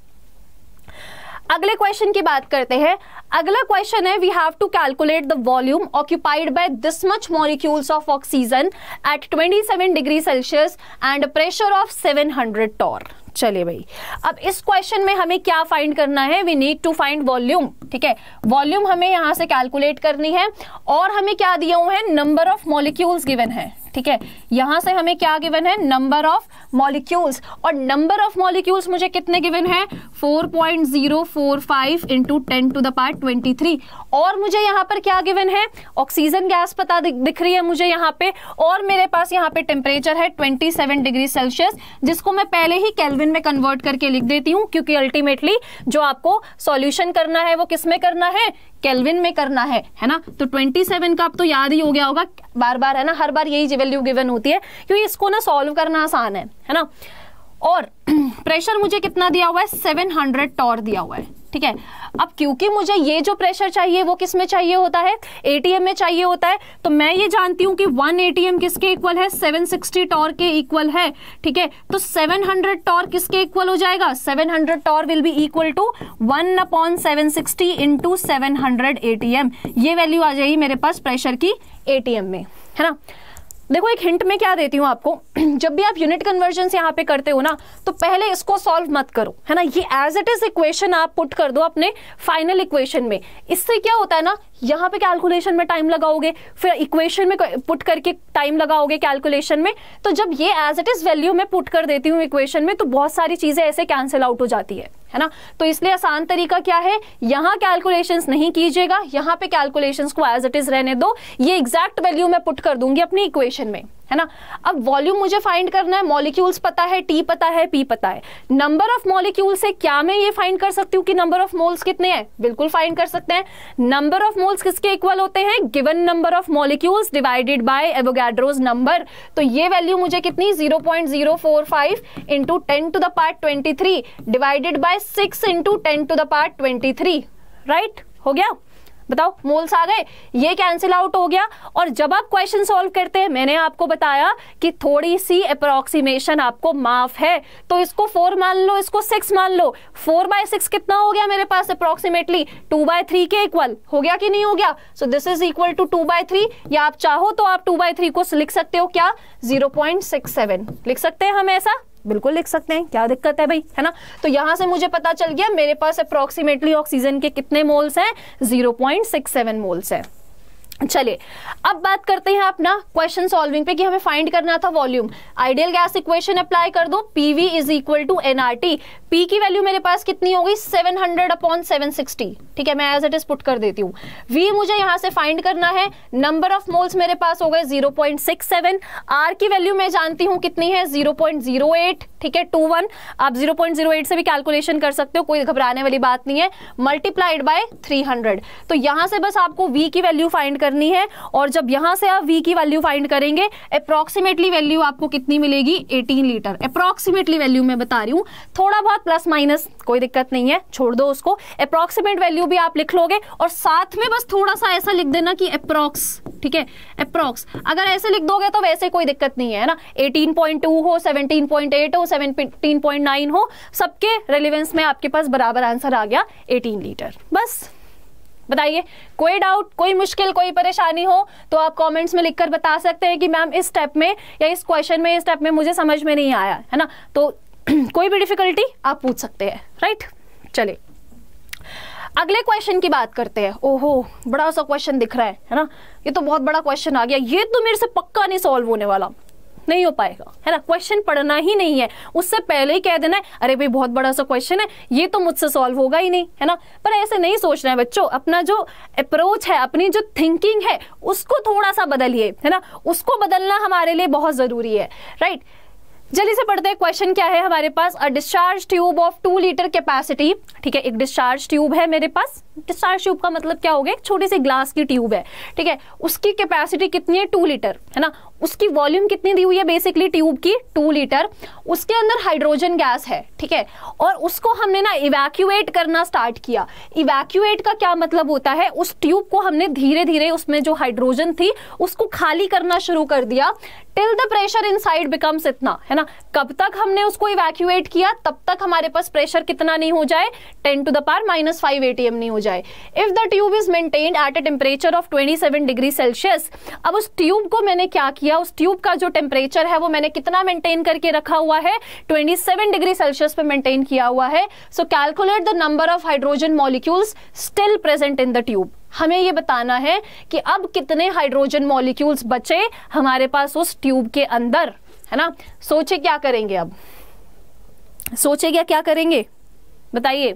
[SPEAKER 1] अगले क्वेश्चन की बात करते हैं अगला क्वेश्चन है we have to calculate the volume occupied by this much molecules of oxygen at 27 degree Celsius and pressure of 700 torr चलिए भाई अब इस क्वेश्चन में हमें क्या फाइंड करना है we need to find volume ठीक है वॉल्यूम हमें यहां से कैलकुलेट करनी है और हमें क्या दिए हुए हैं नंबर ऑफ मॉलिक्यूल्स गिवन है ठीक है यहां से हमें क्या गिवन है नंबर ऑफ मॉलिक्यूल्स और नंबर ऑफ मॉलिक्यूल्स मुझे कितने गिवन है 4.045 point zero four five into ten to the part twenty three और मुझे यहां पर क्या गिवन है ऑक्सीजन गैस पता दिख, दिख रही है मुझे यहां पे और मेरे पास यहां पे टेम्परेचर है 27 डिग्री सेल्सियस जिसको मैं पहले ही कैलविन में कन्वर्ट करके लिख देती हूँ क्योंकि अल्टीमेटली जो आपको सॉल्यूशन करना है वो किसमें करना है केल्विन में करना है है ना तो 27 का आप तो याद ही हो गया होगा बार बार है ना हर बार यही वैल्यू गिवन होती है क्योंकि इसको ना सॉल्व करना आसान है है ना और प्रेशर मुझे कितना दिया हुआ है सेवन हंड्रेड टॉर दिया हुआ है ठीक है अब क्योंकि मुझे ये जो प्रेशर चाहिए वो किस में चाहिए होता है एटीएम में चाहिए होता है तो मैं ये जानती हूँ कि वन एटीएम किसके इक्वल है सेवन सिक्सटी टॉर के इक्वल है ठीक है तो सेवन हंड्रेड टॉर किसके इक्वल हो जाएगा seven hundred torr will be equal to one upon seven sixty into seven hundred ये वैल्यू आ जाएगी मेरे पास प्रेशर की ए में है ना देखो एक हिंट में क्या देती हूँ आपको जब भी आप यूनिट कन्वर्जन यहाँ पे करते हो ना तो पहले इसको सॉल्व मत करो है ना ये एज इट इज इक्वेशन आप पुट कर दो अपने फाइनल इक्वेशन में इससे क्या होता है ना यहाँ पे कैलकुलेशन में टाइम लगाओगे फिर इक्वेशन में पुट करके टाइम लगाओगे कैलकुलेशन में तो जब ये एज इट इज़ वैल्यू में पुट कर देती हूँ इक्वेशन में तो बहुत सारी चीज़ें ऐसे कैंसिल आउट हो जाती है है ना तो इसलिए आसान तरीका क्या है यहाँ कैलकुलेशंस नहीं कीजिएगा यहाँ पे कैलकुलेशंस को एज इट इज़ रहने दो ये एग्जैक्ट वैल्यू मैं पुट कर दूंगी अपनी इक्वेशन में है ना अब वॉल्यूम मुझे फाइंड करना है मॉलिक्यूल्स पता है टी पता है पी पता है नंबर ऑफ मॉलिक्यूल से क्या मैं ये फाइंड कर सकती हूँ कि नंबर ऑफ मोल्स कितने हैं बिल्कुल फाइंड कर सकते हैं नंबर ऑफ मोल्स किसके इक्वल होते हैं given number of molecules divided by Avogadro's number तो ये वैल्यू मुझे कितनी zero point zero four five into ten to the part twenty three divided by six into ten to the part twenty three right हो गया बताओ moles आ गए ये cancel out हो गया और जब आप क्वेश्चन सॉल्व करते हैं मैंने आपको बताया कि थोड़ी सी अप्रोक्सीमेशन आपको माफ है तो इसको फोर मान लो इसको सिक्स मान लो फोर बाय सिक्स कितना हो गया मेरे पास अप्रोक्सीमेटली टू बाय थ्री के इक्वल हो गया कि नहीं हो गया so this is equal to two by three या आप चाहो तो आप टू बाय थ्री को लिख सकते हो क्या जीरो पॉइंट सिक्स सेवन लिख सकते हैं हम ऐसा बिल्कुल लिख सकते हैं क्या दिक्कत है भाई है ना तो यहां से मुझे पता चल गया मेरे पास अप्रोक्सीमेटली ऑक्सीजन के कितने मोल्स हैं zero point six seven moles हैं चलिए अब बात करते हैं अपना क्वेश्चन सॉल्विंग पे कि हमें फाइंड करना था volume ideal gas equation apply कर दो P V is equal to nRT P की वैल्यू मेरे पास कितनी हो गई हंड्रेड अपॉन सेवन सिक्सटी ठीक है मैं एज इट इज पुट कर देती हूँ वी मुझे यहाँ से फाइंड करना है नंबर ऑफ मोल्स मेरे पास हो गए 0.67 आर की वैल्यू मैं जानती हूँ कितनी है 0.08 ठीक है 21 आप 0.08 से भी कैलकुलेशन कर सकते हो कोई घबराने वाली बात नहीं है मल्टीप्लाइड बाय 300 तो यहाँ से बस आपको वी की वैल्यू फाइंड करनी है और जब यहाँ से आप वी की वैल्यू फाइंड करेंगे अप्रॉक्सीमेटली वैल्यू आपको कितनी मिलेगी एटीन लीटर अप्रॉक्सीमेटली वैल्यू मैं बता रही हूँ थोड़ा बहुत प्लस माइनस कोई दिक्कत नहीं है छोड़ दो उसको अप्रॉक्सीमेट वैल्यू भी आप लिख लोगे और साथ में बस थोड़ा सा ऐसा लिख देना कि अप्रोक्स ठीक है अप्रोक्स अगर ऐसे लिख दोगे तो वैसे कोई दिक्कत नहीं है ना 18.2 हो 17.8 हो 17.9 हो सबके रेलिवेंस में आपके पास बराबर आंसर आ गया 18 लीटर बस बताइए कोई डाउट कोई मुश्किल कोई परेशानी हो तो आप कमेंट्स में लिखकर बता सकते हैं कि मैम इस स्टेप में या इस क्वेश्चन में इस स्टेप में मुझे समझ में नहीं आया है ना तो कोई भी डिफिकल्टी आप पूछ सकते हैं राइट चलिए अगले क्वेश्चन की बात करते हैं ओहो बड़ा सा क्वेश्चन दिख रहा है है ना ये तो बहुत बड़ा क्वेश्चन आ गया ये तो मेरे से पक्का नहीं सॉल्व होने वाला नहीं हो पाएगा है ना क्वेश्चन पढ़ना ही नहीं है उससे पहले ही कह देना है अरे भाई बहुत बड़ा सा क्वेश्चन है ये तो मुझसे सॉल्व होगा ही नहीं है ना पर ऐसे नहीं सोचना है बच्चों अपना जो अप्रोच है अपनी जो थिंकिंग है उसको थोड़ा सा बदलिए है ना उसको बदलना हमारे लिए बहुत ज़रूरी है राइट right? जल्दी से पढ़ते हैं क्वेश्चन क्या है हमारे पास a discharge tube of two litre capacity ठीक है एक डिस्चार्ज ट्यूब है मेरे पास डिस्चार्ज ट्यूब का मतलब क्या हो गया एक छोटी सी ग्लास की ट्यूब है ठीक है उसकी कैपेसिटी कितनी है टू लीटर है ना उसकी वॉल्यूम कितनी दी हुई है बेसिकली ट्यूब की टू लीटर उसके अंदर हाइड्रोजन गैस है ठीक है और उसको हमने ना इवैक्यूएट करना स्टार्ट किया इवैक्यूएट का क्या मतलब होता है उस ट्यूब को हमने धीरे धीरे उसमें जो हाइड्रोजन थी उसको खाली करना शुरू कर दिया till the pressure in becomes इतना है ना ना कब तक हमने उसको इवैक्यूएट किया तब तक हमारे पास प्रेशर कितना नहीं हो जाए 10 to the power minus five a नहीं हो जाए if the tube is maintained at a temperature of 27 degree Celsius अब उस ट्यूब को मैंने क्या किया उस ट्यूब का जो टेम्परेचर है वो मैंने कितना मेंटेन करके रखा हुआ है 27 डिग्री सेल्सियस पे मेंटेन किया हुआ है so calculate the number of hydrogen molecules still present in the tube हमें ये बताना है कि अब कितने हाइड्रोजन मॉलिक्यूल्स बचे हमारे पास उस ट्यूब के अंदर है ना सोचे क्या करेंगे अब सोचे क्या क्या करेंगे बताइए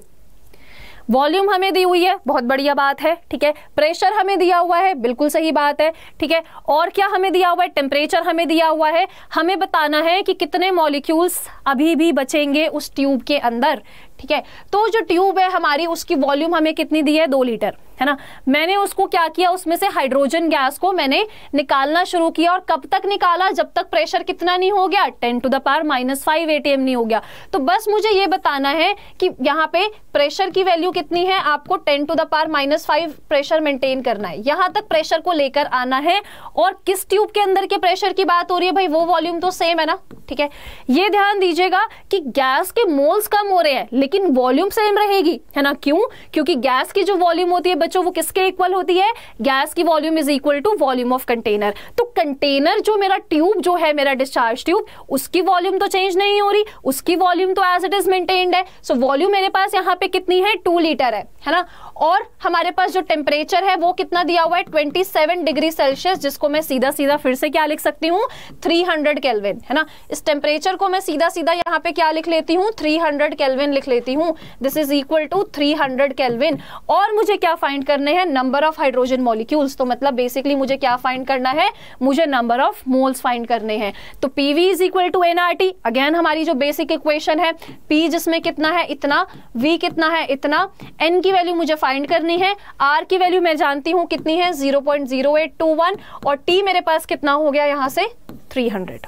[SPEAKER 1] वॉल्यूम हमें दी हुई है बहुत बढ़िया बात है ठीक है प्रेशर हमें दिया हुआ है बिल्कुल सही बात है ठीक है और क्या हमें दिया हुआ है टेम्परेचर हमें दिया हुआ है हमें बताना है कि कितने मॉलिक्यूल्स अभी भी बचेंगे उस ट्यूब के अंदर ठीक है तो जो ट्यूब है हमारी उसकी वॉल्यूम हमें कितनी दी है दो लीटर है ना मैंने उसको क्या किया उसमें से हाइड्रोजन गैस को मैंने निकालना शुरू किया और कब तक निकाला जब तक प्रेशर कितना नहीं हो गया ten to the power minus five a नहीं हो गया तो बस मुझे ये बताना है कि यहाँ पे प्रेशर की वैल्यू कितनी है आपको ten to the power minus five pressure maintain करना है यहाँ तक प्रेशर को लेकर आना है और किस ट्यूब के अंदर के प्रेशर की बात हो रही है भाई वो वॉल्यूम तो सेम है ना ठीक है ये ध्यान दीजिएगा कि गैस के मोल्स कम हो रहे हैं लेकिन वॉल्यूम सेम रहेगी है ना क्यों क्योंकि गैस की जो वॉल्यूम होती है बच्चों वो किसके इक्वल होती है गैस की volume is equal to volume of container तो कंटेनर जो मेरा ट्यूब जो है मेरा डिस्चार्ज ट्यूब उसकी वॉल्यूम तो चेंज नहीं हो रही उसकी वॉल्यूम तो एज इट इज मेंटेन्ड है सो so, वॉल्यूम मेरे पास यहाँ पे कितनी है टू लीटर है है ना और हमारे पास जो टेम्परेचर है वो कितना दिया हुआ है 27 डिग्री सेल्सियस जिसको मैं सीधा सीधा फिर से क्या लिख सकती हूँ 300 हंड्रेड केल्विन है ना इस टेम्परेचर को मैं सीधा सीधा यहाँ पे क्या लिख लेती हूँ 300 हंड्रेड केल्विन लिख लेती हूँ this is equal to 300 hundred kelvin और मुझे क्या फाइंड करने हैं नंबर ऑफ हाइड्रोजन मॉलिक्यूल्स तो मतलब बेसिकली मुझे क्या फाइंड करना है मुझे नंबर ऑफ मोल्स फाइंड करने हैं तो P V is equal to NRT again हमारी जो बेसिक इक्वेशन है पी जिसमें कितना है इतना वी कितना है इतना एन की वैल्यू मुझे फाइंड करनी है आर की वैल्यू मैं जानती हूँ कितनी है zero zero point eight two one और टी मेरे पास कितना हो गया यहाँ से थ्री हंड्रेड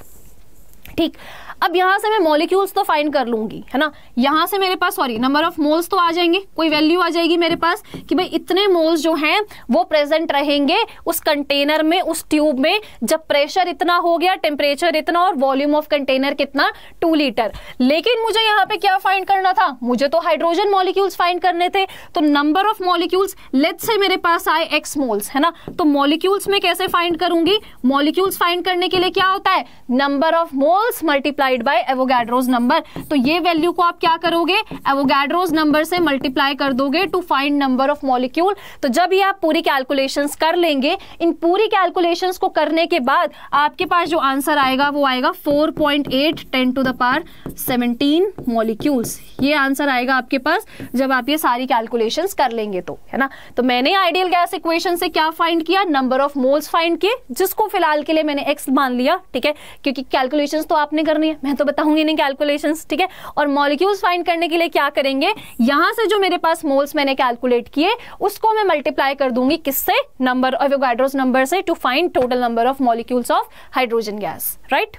[SPEAKER 1] ठीक अब यहां से मैं मॉलिक्यूल्स तो फाइंड कर लूंगी है ना यहां से मेरे पास सॉरी नंबर ऑफ मोल्स तो आ जाएंगे कोई वैल्यू आ जाएगी मेरे पास कि भाई इतने मोल्स जो हैं वो प्रेजेंट रहेंगे उस कंटेनर में उस ट्यूब में जब प्रेशर इतना हो गया टेम्परेचर इतना और वॉल्यूम ऑफ कंटेनर कितना टू लीटर लेकिन मुझे यहां पर क्या फाइंड करना था मुझे तो हाइड्रोजन मॉलिक्यूल्स फाइंड करने थे तो नंबर ऑफ मॉलिक्यूल्स लेट से मेरे पास आए एक्स मोल्स है ना तो मॉलिक्यूल्स में कैसे फाइंड करूंगी मॉलिक्यूल्स फाइंड करने के लिए क्या होता है number of moles multiply multiplied by Avogadro's number तो ये वैल्यू को आप क्या करोगे एवोगैड्रोज नंबर से मल्टीप्लाई कर दोगे to find number of molecule तो जब ये आप पूरी कैलकुलेशंस कर लेंगे इन पूरी कैलकुलेशंस को करने के बाद आपके पास जो आंसर आएगा वो आएगा 4.8 point eight ten to the power seventeen molecules ये आंसर आएगा आपके पास जब आप ये सारी कैलकुलेशंस कर लेंगे तो है ना तो मैंने आइडियल गैस इक्वेशन से क्या फाइंड किया नंबर ऑफ मोल्स फाइंड किए जिसको फिलहाल के लिए मैंने एक्स मान लिया ठीक है क्योंकि कैलकुलेशंस तो आपने करनी है मैं तो बताऊंगी नहीं कैलकुलेशन ठीक है और मॉलिक्यूल्स फाइंड करने के लिए क्या करेंगे यहां से जो मेरे पास मोल्स मैंने कैलकुलेट किए उसको मैं मल्टीप्लाई कर दूंगी किससे नंबर ऑफ एवोगाड्रोस नंबर से to find total number of molecules of hydrogen gas right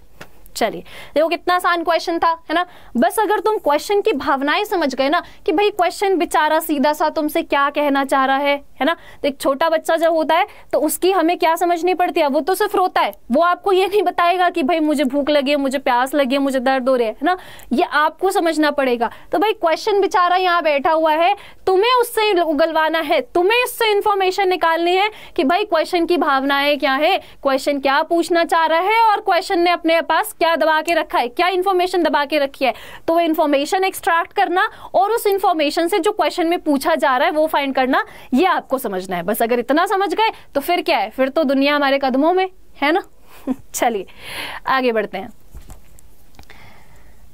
[SPEAKER 1] चलिए देखो कितना आसान क्वेश्चन था है ना बस अगर तुम क्वेश्चन की भावनाएं समझ गए ना कि भाई क्वेश्चन बेचारा सीधा सा तुमसे क्या कहना चाह रहा है है ना तो एक छोटा बच्चा जब होता है तो उसकी हमें क्या समझनी पड़ती है वो तो सिर्फ रोता है वो आपको ये नहीं बताएगा कि भाई मुझे भूख लगी है मुझे प्यास लगी है मुझे दर्द हो रहा है ना ये आपको समझना पड़ेगा तो भाई क्वेश्चन बेचारा यहाँ बैठा हुआ है तुम्हें उससे उगलवाना है तुम्हें इससे इंफॉर्मेशन निकालनी है कि भाई क्वेश्चन की भावनाएं क्या है क्वेश्चन क्या पूछना चाह रहा है और क्वेश्चन ने अपने पास क्या क्या दबा के रखा है क्या इन्फॉर्मेशन दबा के रखी है तो वो इन्फॉर्मेशन एक्सट्रैक्ट करना और उस इन्फॉर्मेशन से जो क्वेश्चन में पूछा जा रहा है वो फाइंड करना ये आपको समझना है बस अगर इतना समझ गए तो फिर क्या है फिर तो दुनिया हमारे कदमों में है ना चलिए आगे बढ़ते हैं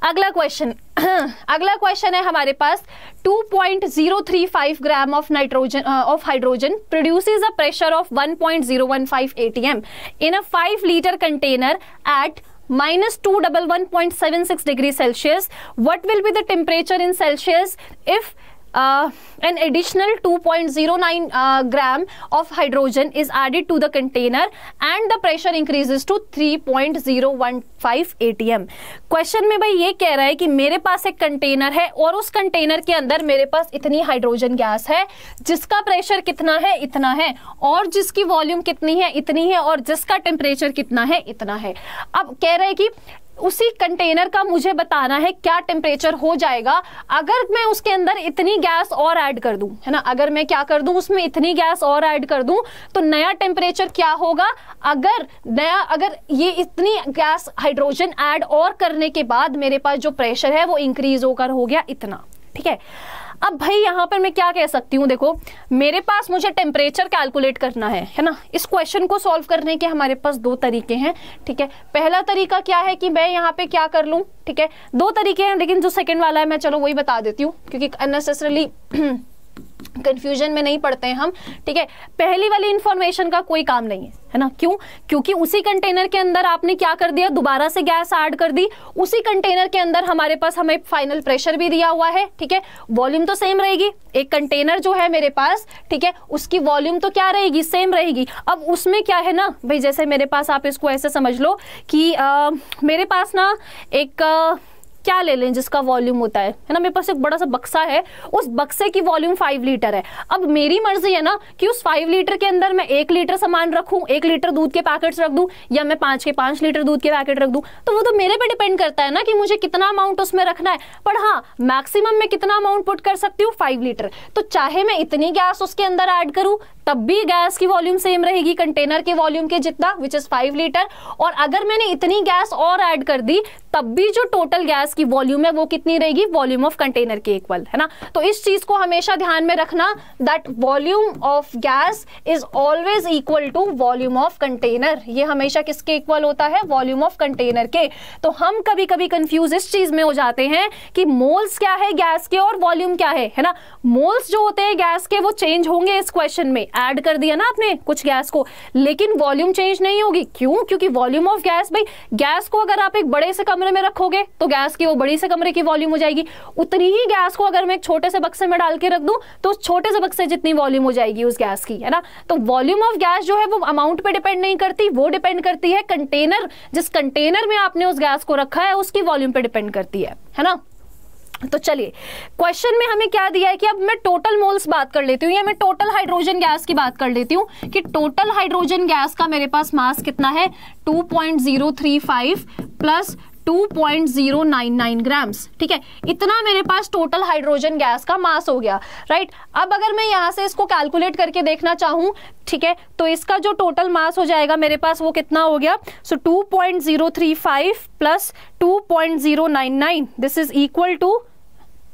[SPEAKER 1] अगला क्वेश्चन अगला क्वेश्चन है हमारे पास 2.035 gram of nitrogen of hydrogen produces a pressure of 1.015 ATM in a 5 litre container at minus 211.76 degrees Celsius. What will be the temperature in Celsius if Uh, an additional 2.09 uh, gram of hydrogen is added to the container and the pressure increases to 3.015 atm question में भाई ये कह रहा है कि मेरे पास एक container है और उस कंटेनर के अंदर मेरे पास इतनी हाइड्रोजन गैस है जिसका प्रेशर कितना है इतना है और जिसकी वॉल्यूम कितनी है इतनी है और जिसका टेम्परेचर कितना है इतना है अब कह रहे हैं कि उसी कंटेनर का मुझे बताना है क्या टेम्परेचर हो जाएगा अगर मैं उसके अंदर इतनी गैस और ऐड कर दूं है ना अगर मैं क्या कर दूं उसमें इतनी गैस और ऐड कर दूं तो नया टेम्परेचर क्या होगा अगर नया अगर ये इतनी गैस हाइड्रोजन ऐड और करने के बाद मेरे पास जो प्रेशर है वो इंक्रीज होकर हो गया इतना ठीक है अब भाई यहाँ पर मैं क्या कह सकती हूँ देखो मेरे पास मुझे टेम्परेचर कैलकुलेट करना है है ना इस क्वेश्चन को सॉल्व करने के हमारे पास दो तरीके हैं ठीक है पहला तरीका क्या है कि मैं यहाँ पे क्या कर लूँ ठीक है दो तरीके हैं लेकिन जो सेकेंड वाला है मैं चलो वही बता देती हूँ क्योंकि अननेसेसरली कंफ्यूजन में नहीं पड़ते हैं हम ठीक है पहली वाली इंफॉर्मेशन का कोई काम नहीं है है ना क्यों क्योंकि उसी कंटेनर के अंदर आपने क्या कर दिया दोबारा से गैस ऐड कर दी उसी कंटेनर के अंदर हमारे पास हमें फाइनल प्रेशर भी दिया हुआ है ठीक है वॉल्यूम तो सेम रहेगी एक कंटेनर जो है मेरे पास ठीक है उसकी वॉल्यूम तो क्या रहेगी सेम रहेगी अब उसमें क्या है ना भाई जैसे मेरे पास आप इसको ऐसे समझ लो कि आ, मेरे पास ना एक आ, क्या ले लें जिसका वॉल्यूम होता है है ना मेरे पास एक बड़ा सा बक्सा है उस बक्से की वॉल्यूम फाइव लीटर है अब मेरी मर्जी है ना कि उस फाइव लीटर के अंदर मैं एक लीटर सामान रखू एक लीटर दूध के पैकेट्स रख दू या मैं पांच के पांच लीटर दूध के पैकेट रख दू तो वो तो मेरे पर डिपेंड करता है ना कि मुझे कितना अमाउंट उसमें रखना है पर हाँ मैक्सिमम मैं कितना अमाउंट पुट कर सकती हूँ फाइव लीटर तो चाहे मैं इतनी गैस उसके अंदर एड करूँ तब भी गैस की वॉल्यूम सेम रहेगी कंटेनर के वॉल्यूम के जितना विच इज फाइव लीटर और अगर मैंने इतनी गैस और ऐड कर दी तब भी जो टोटल गैस की वॉल्यूम है वो कितनी रहेगी वॉल्यूम ऑफ कंटेनर के इक्वल है ना तो इस चीज को हमेशा ध्यान में रखना that volume of gas is always equal to volume of container ये हमेशा किसके इक्वल होता है वॉल्यूम ऑफ कंटेनर के तो हम कभी कभी कंफ्यूज इस चीज में हो जाते हैं कि मोल्स क्या है गैस के और वॉल्यूम क्या है है ना मोल्स जो होते हैं गैस के वो चेंज होंगे इस क्वेश्चन में ऐड कर दिया ना आपने कुछ गैस को लेकिन वॉल्यूम चेंज नहीं होगी क्यों क्योंकि वॉल्यूम ऑफ गैस भाई गैस को अगर आप एक बड़े से कमरे में रखोगे तो गैस की वो बड़ी से कमरे की वॉल्यूम हो जाएगी उतनी ही गैस को अगर मैं एक छोटे से बक्से में डाल के रख दूं तो उस छोटे से बक्से जितनी वॉल्यूम हो जाएगी उस गैस की है ना तो वॉल्यूम ऑफ गैस जो है वो अमाउंट पर डिपेंड नहीं करती वो डिपेंड करती है कंटेनर जिस कंटेनर में आपने उस गैस को रखा है उसकी वॉल्यूम पर डिपेंड करती है है ना तो चलिए क्वेश्चन में हमें क्या दिया है कि अब मैं टोटल मोल्स बात कर लेती हूँ या मैं टोटल हाइड्रोजन गैस की बात कर लेती हूँ कि टोटल हाइड्रोजन गैस का मेरे पास मास कितना है 2.035 प्लस 2.099 ग्राम्स ठीक है इतना मेरे पास टोटल हाइड्रोजन गैस का मास हो गया राइट अब अगर मैं यहाँ से इसको कैलकुलेट करके देखना चाहूँ ठीक है तो इसका जो टोटल मास हो जाएगा मेरे पास वो कितना हो गया so so, 2.035 plus 2.099 this is equal to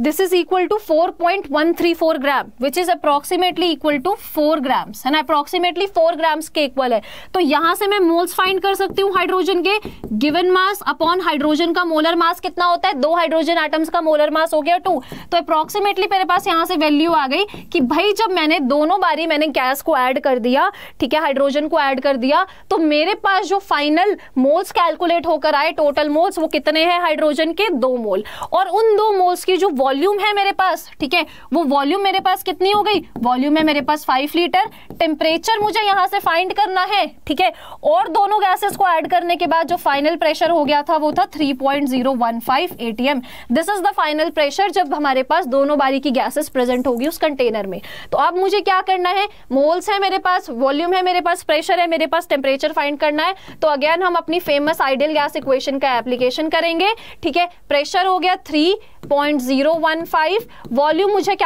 [SPEAKER 1] this is equal to 4.134 gram which is approximately equal to 4 grams है ना अप्रोक्सीमेटली 4 ग्राम्स के इक्वल है तो यहां से मैं मोल्स फाइंड कर सकती हूँ हाइड्रोजन के गिवन मास अपॉन हाइड्रोजन का मोलर मास कितना होता है दो हाइड्रोजन एटम्स का मोलर मास हो गया टू तो अप्रोक्सीमेटली मेरे पास यहाँ से वैल्यू आ गई कि भाई जब मैंने दोनों बारी मैंने गैस को एड कर दिया ठीक है हाइड्रोजन को एड कर दिया तो मेरे पास जो फाइनल मोल्स कैलकुलेट होकर आए टोटल मोल्स वो कितने हैं हाइड्रोजन के दो मोल और उन दो मोल्स की जो वॉल्यूम है मेरे पास ठीक है वो वॉल्यूम मेरे पास कितनी हो गई वॉल्यूम है मेरे पास फाइव लीटर टेम्परेचर मुझे यहाँ से फाइंड करना है ठीक है और दोनों गैसेस को ऐड करने के बाद जो फाइनल प्रेशर हो गया था वो था 3.015 ATM this is the final pressure जब हमारे पास दोनों बारी की गैसेस प्रेजेंट होगी उस कंटेनर में तो अब मुझे क्या करना है मोल्स है मेरे पास वॉल्यूम है मेरे पास प्रेशर है मेरे पास टेम्परेचर फाइंड करना है तो अगेन हम अपनी फेमस आइडियल गैस इक्वेशन का एप्लीकेशन करेंगे ठीक है प्रेशर हो गया थ्री पॉइंट जीरो वॉल्यूम मुझे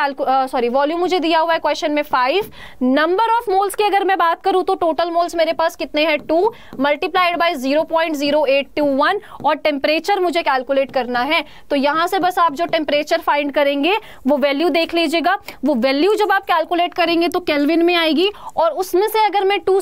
[SPEAKER 1] सॉरी वॉल्यूम मुझे दिया हुआ है क्वेश्चन में फाइव नंबर ऑफ मोल्स की अगर मैं बात करूं तो टोटल मोल्स मेरे पास कितने हैं two multiplied by zero point zero eight two one और टेम्परेचर मुझे कैलकुलेट करना है तो यहां से बस आप जो टेम्परेचर फाइंड करेंगे वो वैल्यू देख लीजिएगा वो वैल्यू जब आप कैलकुलेट करेंगे तो कैलविन में आएगी और उसमें से अगर मैं टू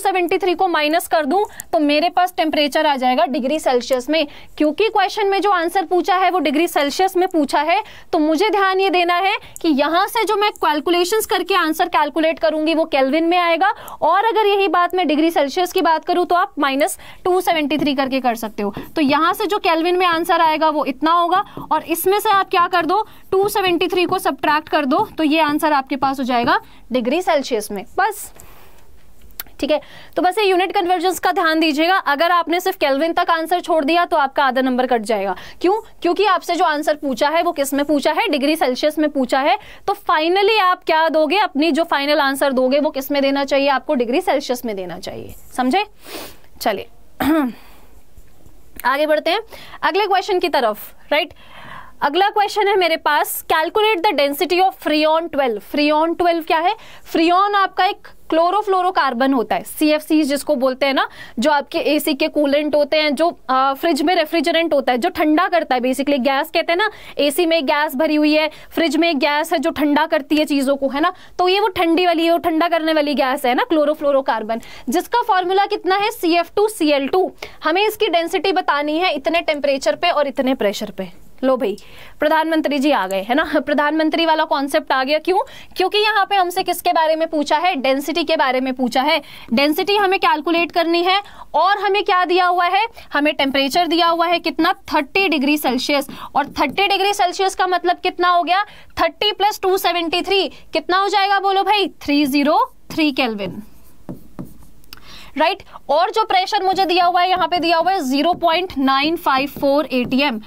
[SPEAKER 1] को माइनस कर दूं तो मेरे पास टेम्परेचर आ जाएगा डिग्री सेल्सियस में क्योंकि क्वेश्चन में जो आंसर पूछा है वो डिग्री सेल्सियस में पूछा है तो मुझे ध्यान ये देना है कि यहां से जो मैं कैलकुलेशंस करके आंसर कैलकुलेट करूंगी वो केल्विन में आएगा और अगर यही बात मैं डिग्री सेल्सियस की बात करूं तो आप माइनस टू सेवेंटी थ्री करके कर सकते हो तो यहां से जो केल्विन में आंसर आएगा वो इतना होगा और इसमें से आप क्या कर दो टू सेवेंटी थ्री को सब्ट्रैक्ट कर दो तो ये आंसर आपके पास हो जाएगा डिग्री सेल्सियस में बस ठीक है तो बस ये यूनिट कन्वर्जेंस का ध्यान दीजिएगा अगर आपने सिर्फ कैलविन तक आंसर छोड़ दिया तो आपका आधा नंबर कट जाएगा क्यों क्योंकि आपसे जो आंसर पूछा है वो किस में पूछा है डिग्री सेल्सियस में पूछा है तो फाइनली आप क्या दोगे अपनी जो फाइनल आंसर दोगे वो किस में देना चाहिए आपको डिग्री सेल्सियस में देना चाहिए समझे चलिए आगे बढ़ते हैं अगले क्वेश्चन की तरफ राइट अगला क्वेश्चन है मेरे पास calculate the density of freon 12 freon 12 क्या है फ्रियॉन आपका एक क्लोरोफ्लोरोकार्बन होता है सी जिसको बोलते हैं ना जो आपके एसी के कूलेंट होते हैं जो आ, फ्रिज में रेफ्रिजरेंट होता है जो ठंडा करता है बेसिकली गैस कहते हैं ना एसी में गैस भरी हुई है फ्रिज में गैस है जो ठंडा करती है चीज़ों को है ना तो ये वो ठंडी वाली है वो ठंडा करने वाली गैस है ना क्लोरोफ्लोरोकार्बन जिसका फॉर्मूला कितना है सी हमें इसकी डेंसिटी बतानी है इतने टेम्परेचर पे और इतने प्रेशर पे लो भाई प्रधानमंत्री जी आ गए है ना प्रधानमंत्री वाला कॉन्सेप्ट आ गया क्यों क्योंकि यहाँ पे हमसे किसके बारे में पूछा है डेंसिटी के बारे में पूछा है डेंसिटी हमें कैलकुलेट करनी है और हमें क्या दिया हुआ है हमें टेम्परेचर दिया हुआ है कितना थर्टी डिग्री सेल्सियस और थर्टी डिग्री सेल्सियस का मतलब कितना हो गया thirty plus two seventy three कितना हो जाएगा बोलो भाई three zero three kelvin right और जो प्रेशर मुझे दिया हुआ है यहाँ पे दिया हुआ है zero point nine five four A T M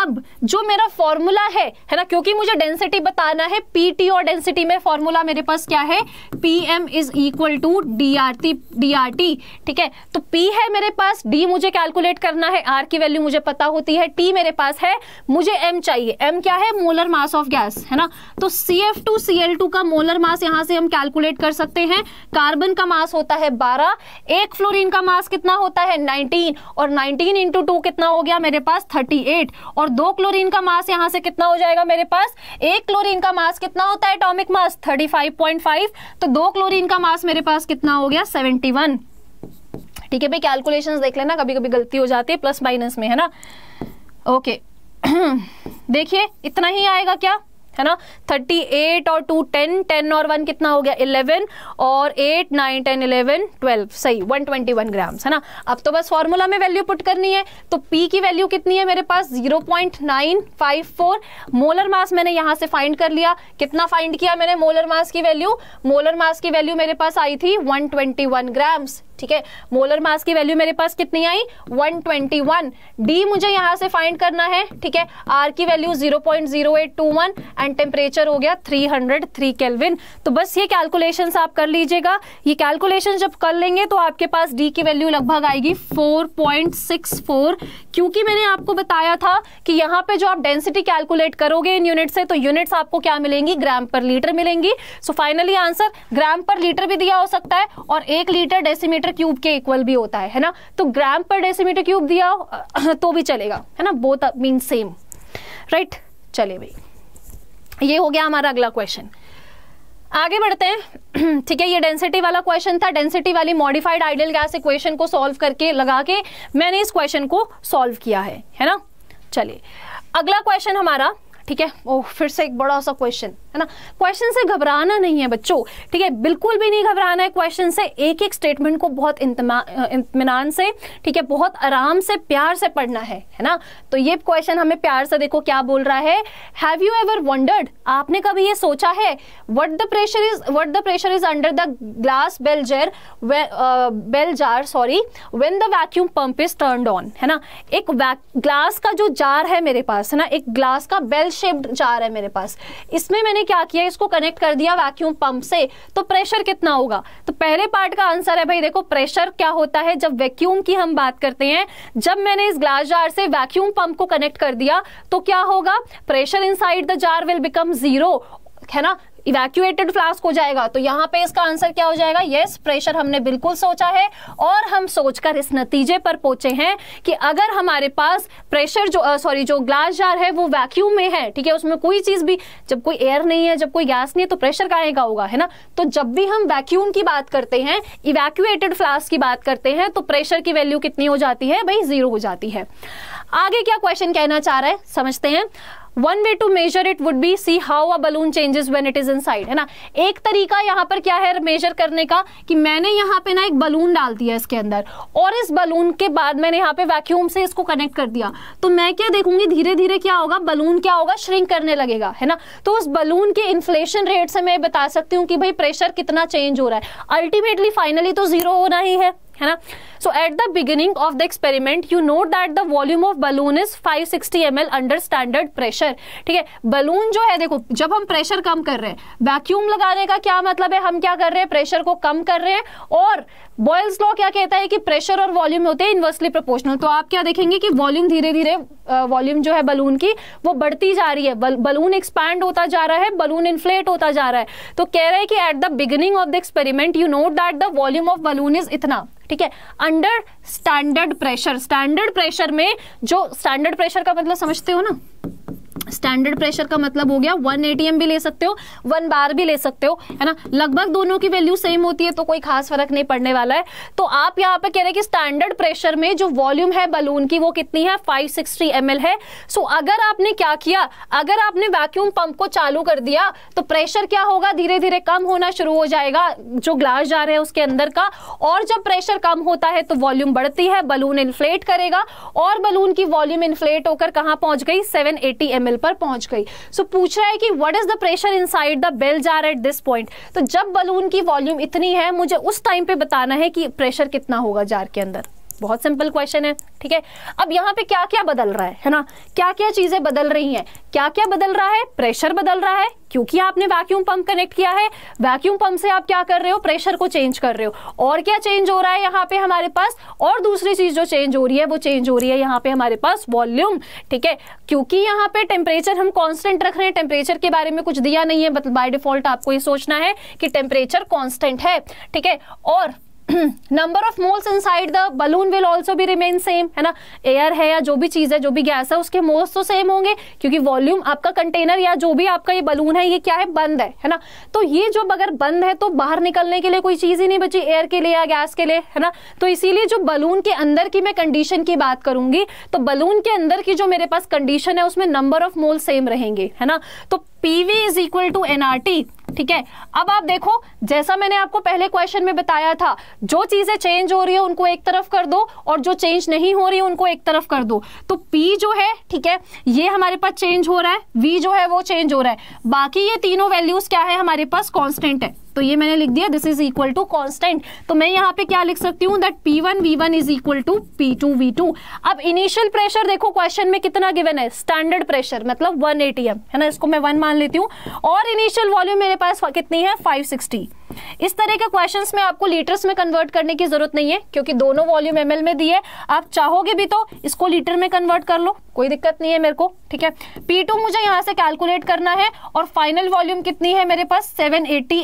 [SPEAKER 1] अब जो मेरा फॉर्मूला है है ना क्योंकि मुझे डेंसिटी बताना है पीटी और डेंसिटी में फॉर्मूला मेरे पास क्या है P M is equal to D R T D R T ठीक है तो पी है मेरे पास डी मुझे कैलकुलेट करना है आर की वैल्यू मुझे पता होती है टी मेरे पास है मुझे एम चाहिए एम क्या है मोलर मास ऑफ गैस है ना तो C F two C L two का मोलर मास यहाँ से हम कैलकुलेट कर सकते हैं कार्बन का मास होता है बारह एक फ्लोरीन का मास कितना होता है 19 और 19 इंटू टू कितना हो गया मेरे पास 38 और दो क्लोरीन का मास यहां से कितना हो जाएगा मेरे पास एक क्लोरीन का मास कितना होता है एटॉमिक मास 35.5 तो दो क्लोरीन का मास मेरे पास कितना हो गया 71 ठीक है भाई कैलकुलेशंस देख लेना कभी कभी गलती हो जाती है प्लस माइनस में है ना ओके देखिए इतना ही आएगा क्या है ना एट और टू टेन टेन और वन कितना हो गया इलेवन और eight nine ten eleven twelve सही वन ग्राम्स है ना अब तो बस फॉर्मूला में वैल्यू पुट करनी है तो पी की वैल्यू कितनी है मेरे पास zero point nine five four molar mass मैंने यहाँ से फाइंड कर लिया कितना फाइंड किया मैंने मोलर मास की वैल्यू मोलर मास की वैल्यू मेरे पास आई थी वन ट्वेंटी वन ग्राम्स ठीक है मोलर मास की वैल्यू मेरे पास कितनी आई 121 ट्वेंटी डी मुझे यहां से फाइंड करना है ठीक है आर की वैल्यू 0.0821 पॉइंट एंड टेम्परेचर हो गया 303 केल्विन तो बस ये कैलकुलेशन आप कर लीजिएगा ये कैलकुलेशन जब कर लेंगे तो आपके पास डी की वैल्यू लगभग आएगी 4.64 क्योंकि मैंने आपको बताया था कि यहाँ पे जो आप डेंसिटी कैलकुलेट करोगे इन यूनिट से तो यूनिट्स आपको क्या मिलेंगी ग्राम पर लीटर मिलेंगी सो फाइनली आंसर ग्राम पर लीटर भी दिया हो सकता है और एक लीटर डेसीमीटर डेसीमीटर क्यूब के इक्वल भी होता है है ना तो ग्राम पर डेसीमीटर क्यूब दिया तो भी चलेगा है ना बोथ मीन सेम राइट चले भाई ये हो गया हमारा अगला क्वेश्चन आगे बढ़ते हैं ठीक है ये डेंसिटी वाला क्वेश्चन था डेंसिटी वाली मॉडिफाइड आइडियल गैस इक्वेशन को सॉल्व करके लगा के मैंने इस क्वेश्चन को सॉल्व किया है है ना चलिए अगला क्वेश्चन हमारा ठीक है ओ फिर से एक बड़ा सा क्वेश्चन है ना क्वेश्चन से घबराना नहीं है बच्चों ठीक है बिल्कुल भी नहीं घबराना है क्वेश्चन से एक एक स्टेटमेंट को बहुत इतमान से ठीक है बहुत आराम से प्यार से पढ़ना है है ना तो ये क्वेश्चन हमें प्यार से देखो क्या बोल रहा है हैव यू एवर वंडर्ड आपने कभी ये सोचा है what the pressure is what the pressure is under the glass bell jar bell jar sorry when the vacuum pump is turn on है ना एक ग्लास का जो जार है मेरे पास है ना एक ग्लास का बेल शेप्ड जार है मेरे पास इसमें मैंने क्या किया इसको कनेक्ट कर दिया वैक्यूम पंप से तो प्रेशर कितना होगा तो पहले पार्ट का आंसर है भाई देखो प्रेशर क्या होता है जब वैक्यूम की हम बात करते हैं जब मैंने इस ग्लास जार से वैक्यूम पंप को कनेक्ट कर दिया तो क्या होगा pressure inside the jar will become zero है ना इवैक्यूएटेड फ्लास्क हो जाएगा तो यहाँ पे इसका आंसर क्या हो जाएगा यस yes, प्रेशर हमने बिल्कुल सोचा है और हम सोचकर इस नतीजे पर पहुंचे हैं कि अगर हमारे पास प्रेशर जो सॉरी जो ग्लास जार है वो वैक्यूम में है ठीक है उसमें कोई चीज़ भी जब कोई एयर नहीं है जब कोई गैस नहीं है तो प्रेशर काहे का होगा है ना तो जब भी हम वैक्यूम की बात करते हैं इवैक्यूएटेड फ्लास्क की बात करते हैं तो प्रेशर की वैल्यू कितनी हो जाती है भाई जीरो हो जाती है आगे क्या क्वेश्चन कहना चाह रहा है समझते हैं one way to measure it would be see how a balloon changes when it is side है ना एक तरीका यहाँ पर क्या है मेजर करने का कि मैंने यहाँ पे ना एक बलून डाल दिया इसके अंदर और इस बलून के बाद मैंने यहाँ पे वैक्यूम से इसको कनेक्ट कर दिया तो मैं क्या देखूंगी धीरे धीरे क्या होगा बलून क्या होगा श्रिंक करने लगेगा है ना तो उस बलून के इन्फ्लेशन रेट से मैं बता सकती हूँ कि भाई प्रेशर कितना चेंज हो रहा है अल्टीमेटली फाइनली तो जीरो होना ही है है ना so at the beginning of the experiment you note that the volume of balloon is 560 sixty M L under standard pressure ठीक है बलून जो है देखो जब हम प्रेशर कम कर रहे हैं वैक्यूम लगाने का क्या मतलब है हम क्या कर रहे हैं प्रेशर को कम कर रहे हैं और बॉयल्स लॉ क्या कहता है कि प्रेशर और वॉल्यूम होते हैं इन्वर्सली प्रोपोर्शनल तो आप क्या देखेंगे कि वॉल्यूम धीरे धीरे वॉल्यूम जो है बलून की वो बढ़ती जा रही है बलून एक्सपैंड होता जा रहा है बलून इन्फ्लेट होता जा रहा है तो कह रहे हैं कि at the beginning of the experiment you note that the volume of balloon is इतना ठीक है under standard pressure standard pressure में जो स्टैंडर्ड प्रेशर का मतलब समझते हो ना स्टैंडर्ड प्रेशर का मतलब हो गया वन एटीएम भी ले सकते हो वन बार भी ले सकते हो है ना लगभग दोनों की वैल्यू सेम होती है तो कोई खास फर्क नहीं पड़ने वाला है तो आप यहाँ पे कह रहे हैं कि स्टैंडर्ड प्रेशर में जो वॉल्यूम है बलून की वो कितनी है 560 सिक्सटी है सो so, अगर आपने क्या किया अगर आपने वैक्यूम पंप को चालू कर दिया तो प्रेशर क्या होगा धीरे धीरे कम होना शुरू हो जाएगा जो ग्लास जा रहे हैं उसके अंदर का और जब प्रेशर कम होता है तो वॉल्यूम बढ़ती है बलून इन्फ्लेट करेगा और बलून की वॉल्यूम इन्फ्लेट होकर कहाँ पहुंच गई सेवन एटी एम पर पहुंच गई सो so, पूछ रहा है कि what is the pressure inside the bell jar at this point तो जब बलून की वॉल्यूम इतनी है मुझे उस टाइम पे बताना है कि प्रेशर कितना होगा जार के अंदर बहुत सिंपल क्वेश्चन है ठीक है अब यहाँ पे क्या क्या बदल रहा है है ना क्या क्या चीजें बदल रही हैं क्या क्या बदल रहा है प्रेशर बदल रहा है क्योंकि आपने वैक्यूम पंप कनेक्ट किया है वैक्यूम पंप से आप क्या कर रहे हो प्रेशर को चेंज कर रहे हो और क्या चेंज हो रहा है यहाँ पे हमारे पास और दूसरी चीज जो चेंज हो रही है वो चेंज हो रही है यहाँ पे हमारे पास वॉल्यूम ठीक है क्योंकि यहाँ पे टेम्परेचर हम कॉन्स्टेंट रख रहे हैं टेम्परेचर के बारे में कुछ दिया नहीं है बाय डिफॉल्ट आपको ये सोचना है कि टेम्परेचर कॉन्स्टेंट है ठीक है और number of moles inside the balloon will also भी रिमेन सेम है ना एयर है या जो भी चीज़ है जो भी गैस है उसके मोल्स तो सेम होंगे क्योंकि वॉल्यूम आपका कंटेनर या जो भी आपका ये बलून है ये क्या है बंद है है ना तो ये जो अगर बंद है तो बाहर निकलने के लिए कोई चीज़ ही नहीं बची एयर के लिए या गैस के लिए है ना तो इसीलिए जो बलून के अंदर की मैं कंडीशन की बात करूंगी तो बलून के अंदर की जो मेरे पास कंडीशन है उसमें नंबर ऑफ मोल सेम रहेंगे है ना तो PV is equal to NRT ठीक है अब आप देखो जैसा मैंने आपको पहले क्वेश्चन में बताया था जो चीजें चेंज हो रही है उनको एक तरफ कर दो और जो चेंज नहीं हो रही है उनको एक तरफ कर दो तो पी जो है ठीक है ये हमारे पास चेंज हो रहा है वी जो है वो चेंज हो रहा है बाकी ये तीनों वैल्यूज क्या है हमारे पास कॉन्स्टेंट है तो ये मैंने लिख दिया this is equal to constant तो मैं यहाँ पे क्या लिख सकती हूँ that P one V one is equal to P two V two अब इनिशियल प्रेशर देखो क्वेश्चन में कितना गिवन है स्टैंडर्ड प्रेशर मतलब वन एटीएम है ना इसको मैं वन मान लेती हूँ और इनिशियल वॉल्यूम मेरे पास कितनी है फाइव सिक्सटी इस तरह के क्वेश्चंस में आपको लीटर्स में कन्वर्ट करने की जरूरत नहीं है क्योंकि दोनों वॉल्यूम एमएल में दिए आप चाहोगे भी तो इसको लीटर में कन्वर्ट कर लो कोई दिक्कत नहीं है मेरे को ठीक है पी टू मुझे यहाँ से कैलकुलेट करना है और फाइनल वॉल्यूम कितनी है मेरे पास सेवन एटी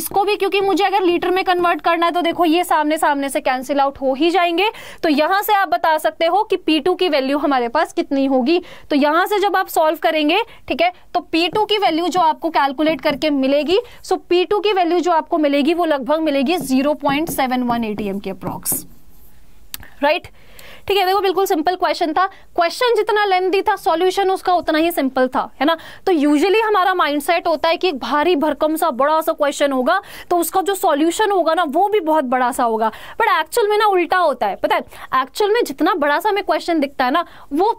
[SPEAKER 1] इसको भी क्योंकि मुझे अगर लीटर में कन्वर्ट करना है तो देखो ये सामने सामने से कैंसिल आउट हो ही जाएंगे तो यहाँ से आप बता सकते हो कि पी की वैल्यू हमारे पास कितनी होगी तो यहाँ से जब आप सॉल्व करेंगे ठीक है तो पी की वैल्यू जो आपको कैलकुलेट करके मिलेगी सो पी की वैल्यू जो आपको मिलेगी वो लगभग मिलेगी zero point seven one ATM के अप्रॉक्स राइट ठीक है देखो बिल्कुल सिंपल क्वेश्चन था क्वेश्चन जितना लेंदी था सॉल्यूशन उसका उतना ही सिंपल था है ना तो यूजुअली हमारा माइंडसेट होता है कि एक भारी भरकम सा बड़ा सा क्वेश्चन होगा तो उसका जो सॉल्यूशन होगा ना वो भी बहुत बड़ा सा होगा बट एक्चुअल में ना उल्टा होता है पता है एक्चुअल में जितना बड़ा सा हमें क्वेश्चन दिखता है ना वो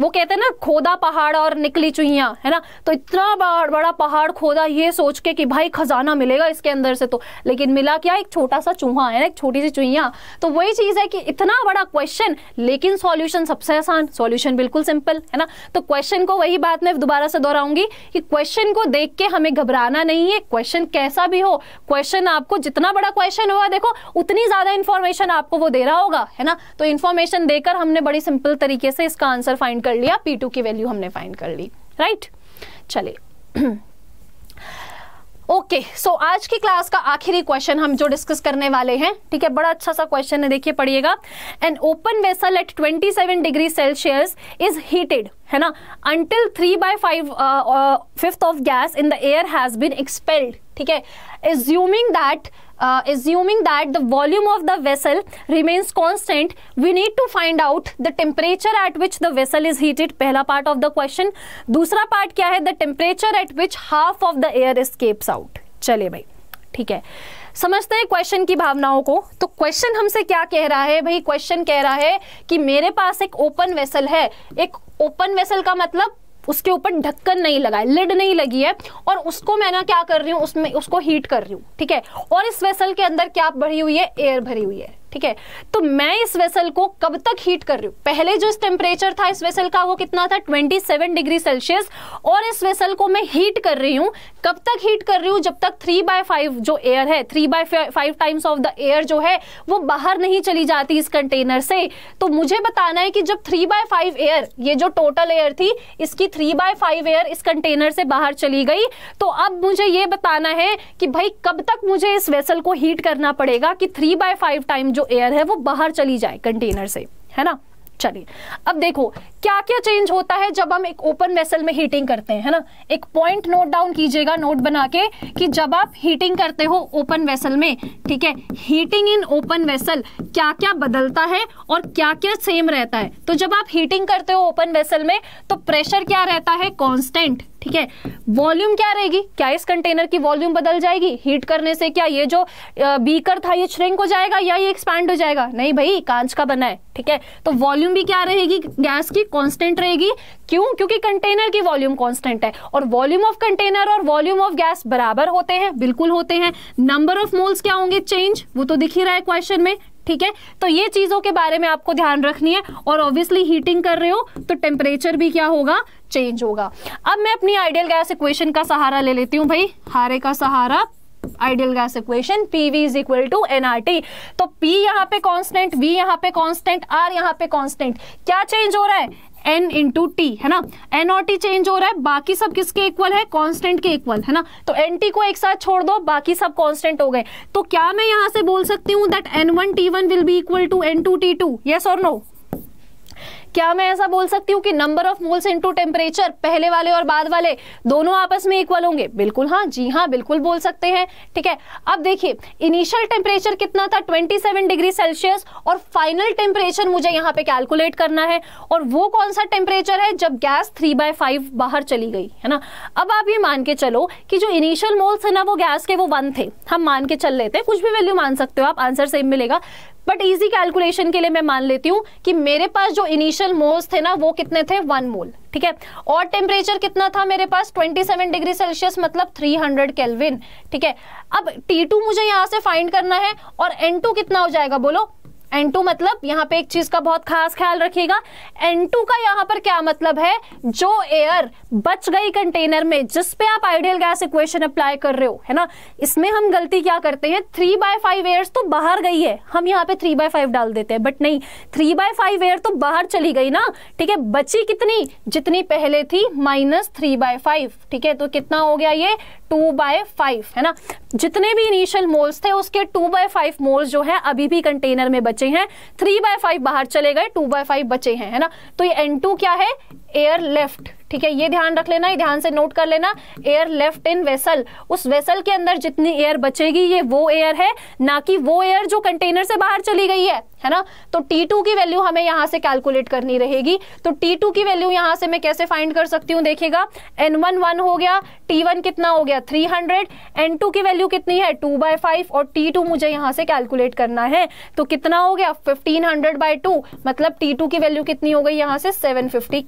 [SPEAKER 1] वो कहते हैं ना खोदा पहाड़ और निकली चुहिया है ना तो इतना बड़ा पहाड़ खोदा ये सोच के कि भाई खजाना मिलेगा इसके अंदर से तो लेकिन मिला क्या एक छोटा सा चूहा है ना एक छोटी सी चुहिया तो वही चीज़ है कि इतना बड़ा क्वेश्चन लेकिन सॉल्यूशन सबसे आसान सॉल्यूशन बिल्कुल सिंपल है ना तो क्वेश्चन को वही बात मैं दोबारा से दोहराऊंगी कि क्वेश्चन को देख के हमें घबराना नहीं है क्वेश्चन कैसा भी हो क्वेश्चन आपको जितना बड़ा क्वेश्चन होगा देखो उतनी ज़्यादा इन्फॉर्मेशन आपको वो दे रहा होगा है ना तो इन्फॉर्मेशन देकर हमने बड़ी सिंपल तरीके से इसका आंसर फाइंड कर कर लिया पी टू की वैल्यू हमने फाइंड कर ली राइट चलिए ओके okay, सो so आज की क्लास का आखिरी क्वेश्चन हम जो डिस्कस करने वाले हैं ठीक है बड़ा अच्छा सा क्वेश्चन है देखिए पढ़िएगा an open vessel at 27 degree Celsius is heated है ना until three by five fifth of gas in the air has been expelled ठीक है assuming that uh, assuming that the volume of the vessel remains constant we need to find out the temperature at which the vessel is heated pehla part of the question dusra part kya hai the temperature at which half of the air escapes out chaliye bhai theek hai समझते हैं question की भावनाओं को तो question हमसे क्या कह रहा है भाई क्वेश्चन कह रहा है कि मेरे पास एक ओपन वेसल है एक ओपन वेसल का मतलब उसके ऊपर ढक्कन नहीं लगा है लिड नहीं लगी है और उसको मैं ना क्या कर रही हूँ उसमें उसको हीट कर रही हूँ ठीक है और इस वेसल के अंदर क्या भरी हुई है एयर भरी हुई है ठीक है तो मैं इस वेसल को कब तक हीट कर रही हूं पहले जो इस टेम्परेचर था इस वेसल का वो कितना था 27 डिग्री सेल्सियस और इस वेसल को मैं हीट कर रही हूं कब तक हीट कर रही हूं जब तक थ्री बाय फाइव जो एयर है three by five times of the air जो है वो बाहर नहीं चली जाती इस कंटेनर से तो मुझे बताना है कि जब थ्री बाय फाइव एयर ये जो टोटल एयर थी इसकी थ्री बाय फाइव एयर इस कंटेनर से बाहर चली गई तो अब मुझे ये बताना है कि भाई कब तक मुझे इस वेसल को हीट करना पड़ेगा कि थ्री बाय फाइव टाइम जो एयर है वो बाहर चली जाए कंटेनर से है ना चलिए अब देखो क्या क्या चेंज होता है जब हम एक ओपन वेसल में हीटिंग करते हैं है ना एक पॉइंट नोट डाउन कीजिएगा नोट बना के कि जब आप हीटिंग करते हो ओपन वेसल में ठीक है हीटिंग इन ओपन वेसल क्या क्या बदलता है और क्या क्या सेम रहता है तो जब आप हीटिंग करते हो ओपन वेसल में तो प्रेशर क्या रहता है कॉन्स्टेंट ठीक है वॉल्यूम क्या रहेगी क्या इस कंटेनर की वॉल्यूम बदल जाएगी हीट करने से क्या ये जो बीकर था ये श्रिंक हो जाएगा या ये एक्सपैंड हो जाएगा नहीं भाई कांच का बना है ठीक है तो वॉल्यूम भी क्या रहेगी गैस की कांस्टेंट रहेगी क्यों क्योंकि कंटेनर की वॉल्यूम कांस्टेंट है और वॉल्यूम ऑफ कंटेनर और वॉल्यूम ऑफ गैस बराबर होते हैं बिल्कुल होते हैं नंबर ऑफ मोल्स क्या होंगे चेंज वो तो दिख ही रहा है क्वेश्चन में ठीक है तो ये चीज़ों के बारे में आपको ध्यान रखनी है और ऑब्वियसली हीटिंग कर रहे हो तो टेम्परेचर भी क्या होगा चेंज होगा अब मैं अपनी आइडियल गैस इक्वेशन का सहारा ले लेती हूँ भाई हारे का सहारा ideal gas equation V is equal to NRT तो पी यहाँ पे कांस्टेंट वी यहाँ पे कांस्टेंट आर यहाँ पे कांस्टेंट क्या चेंज हो रहा है एन इंटू टी है ना एन और टी चेंज हो रहा है बाकी सब किसके इक्वल है कांस्टेंट के इक्वल है ना तो एन टी को एक साथ छोड़ दो बाकी सब कांस्टेंट हो गए तो क्या मैं यहां से बोल सकती हूँ that N one T one will be equal to N two T two yes और नो क्या मैं ऐसा बोल सकती हूँ कि number of moles into temperature पहले वाले और बाद वाले दोनों आपस में इक्वल होंगे बिल्कुल हाँ जी हाँ बिल्कुल बोल सकते हैं ठीक है अब देखिए इनिशियल टेम्परेचर कितना था ट्वेंटी डिग्री सेल्सियस और फाइनल टेम्परेचर मुझे यहाँ पे कैलकुलेट करना है और वो कौन सा टेम्परेचर है जब गैस थ्री बाय फाइव बाहर चली गई है ना अब आप ये मान के चलो कि जो इनिशियल मोल्स है ना वो गैस के वो वन थे हम मान के चल लेते हैं कुछ भी वैल्यू मान सकते हो आप आंसर सेम मिलेगा बट इजी कैलकुलेशन के लिए मैं मान लेती हूँ कि मेरे पास जो इनिशियल इनिशियल मोल्स थे ना वो कितने थे वन मोल ठीक है और टेम्परेचर कितना था मेरे पास 27 डिग्री सेल्सियस मतलब 300 हंड्रेड केल्विन ठीक है अब T2 मुझे यहां से फाइंड करना है और N2 कितना हो जाएगा बोलो एन टू मतलब यहाँ पे एक चीज का बहुत खास ख्याल रखिएगा एन टू का यहाँ पर क्या मतलब है जो एयर बच गई कंटेनर में जिस पे आप आइडियल गैस इक्वेशन अप्लाई कर रहे हो है ना इसमें हम गलती क्या करते हैं थ्री बाय फाइव एयर तो बाहर गई है हम यहाँ पे थ्री बाय फाइव डाल देते हैं बट नहीं थ्री बाय फाइव एयर तो बाहर चली गई ना ठीक है बची कितनी जितनी पहले थी माइनस थ्री बाय फाइव ठीक है तो कितना हो गया ये टू बाय फाइव है ना जितने भी इनिशियल मोल्स थे उसके टू बाय फाइव मोल्स जो है अभी भी कंटेनर में बच बचे हैं थ्री बाय फाइव बाहर चले गए टू बाय फाइव बचे हैं है ना तो ये एन क्या है एयर लेफ्ट ठीक है ये ध्यान रख लेना ध्यान से नोट कर लेना एयर लेफ्ट इन वेसल उस वेसल के अंदर जितनी एयर बचेगी ये वो एयर है ना कि वो एयर जो कंटेनर से बाहर चली गई है है ना तो T2 की वैल्यू हमें यहाँ से कैलकुलेट करनी रहेगी तो T2 की वैल्यू यहाँ से मैं कैसे फाइंड कर सकती हूँ देखिएगा N1 वन हो गया T1 कितना हो गया 300 N2 की वैल्यू कितनी है 2 बाय फाइव और T2 मुझे यहाँ से कैलकुलेट करना है तो कितना हो गया 1500 हंड्रेड बाय टू मतलब T2 की वैल्यू कितनी हो गई यहाँ से 750 फिफ्टी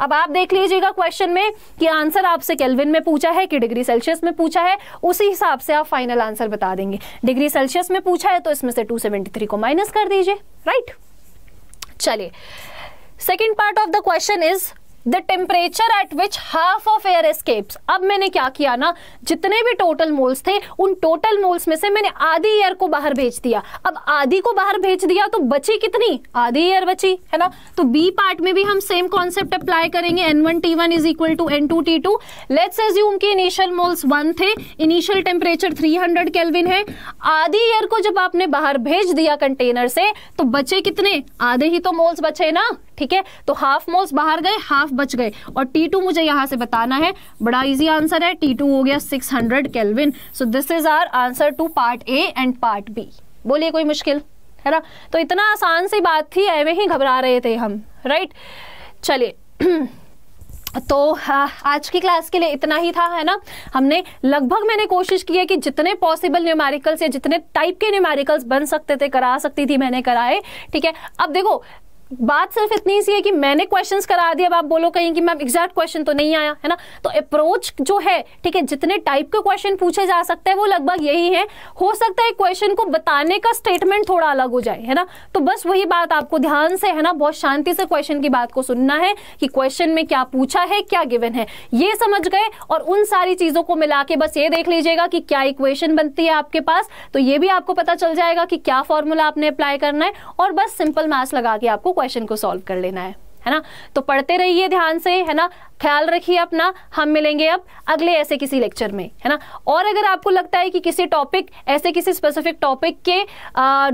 [SPEAKER 1] अब आप देख लीजिए लीजिएगा क्वेश्चन में कि आंसर आपसे केल्विन में पूछा है कि डिग्री सेल्सियस में पूछा है उसी हिसाब से आप फाइनल आंसर बता देंगे डिग्री सेल्सियस में पूछा है तो इसमें से 273 को माइनस कर दीजिए राइट चलिए second part of the question is the temperature at which half of air escapes अब मैंने क्या किया ना जितने भी टोटल मोल्स थे उन टोटल मोल्स में से मैंने आधी एयर को बाहर भेज दिया अब आधी को बाहर भेज दिया तो बची कितनी आधी एयर बची है ना तो बी पार्ट में भी हम सेम कॉन्सेप्ट अप्लाई करेंगे n one T one is equal to N two T two let's assume कि इनिशियल मोल्स वन थे initial temperature three hundred kelvin है आधी एयर को जब आपने बाहर भेज दिया कंटेनर से तो बचे कितने आधे ही तो मोल्स बचे ना ठीक है तो हाफ मोल्स बाहर गए हाफ बच गए और टी टू मुझे यहां से बताना है बड़ा इजी आंसर है टी टू हो गया 600 hundred kelvin so this is our answer to part A and part B बोलिए कोई मुश्किल है ना तो इतना आसान सी बात थी ऐवे ही घबरा रहे थे हम राइट चलिए तो हाँ, आज की क्लास के लिए इतना ही था है ना हमने लगभग मैंने कोशिश की है कि जितने पॉसिबल न्यूमेरिकल्स या जितने टाइप के न्यूमेरिकल्स बन सकते थे करा सकती थी मैंने कराए ठीक है अब देखो बात सिर्फ इतनी सी है कि मैंने क्वेश्चन करा दिया अब आप बोलो कहीं कि मैम एग्जैक्ट क्वेश्चन तो नहीं आया है ना तो अप्रोच जो है ठीक है जितने टाइप के क्वेश्चन पूछे जा सकते हैं वो लगभग यही है हो सकता है क्वेश्चन को बताने का स्टेटमेंट थोड़ा अलग हो जाए है ना तो बस वही बात आपको ध्यान से है ना बहुत शांति से क्वेश्चन की बात को सुनना है कि क्वेश्चन में क्या पूछा है क्या गिवन है ये समझ गए और उन सारी चीजों को मिला के बस ये देख लीजिएगा कि क्या इक्वेशन बनती है आपके पास तो ये भी आपको पता चल जाएगा कि क्या फॉर्मूला आपने अप्लाई करना है और बस सिंपल मैथ्स लगा के आपको क्वेश्चन को सॉल्व कर लेना है है ना तो पढ़ते रहिए ध्यान से है ना ख्याल रखिए अपना हम मिलेंगे अब अगले ऐसे किसी लेक्चर में है ना और अगर आपको लगता है कि किसी टॉपिक ऐसे किसी स्पेसिफिक टॉपिक के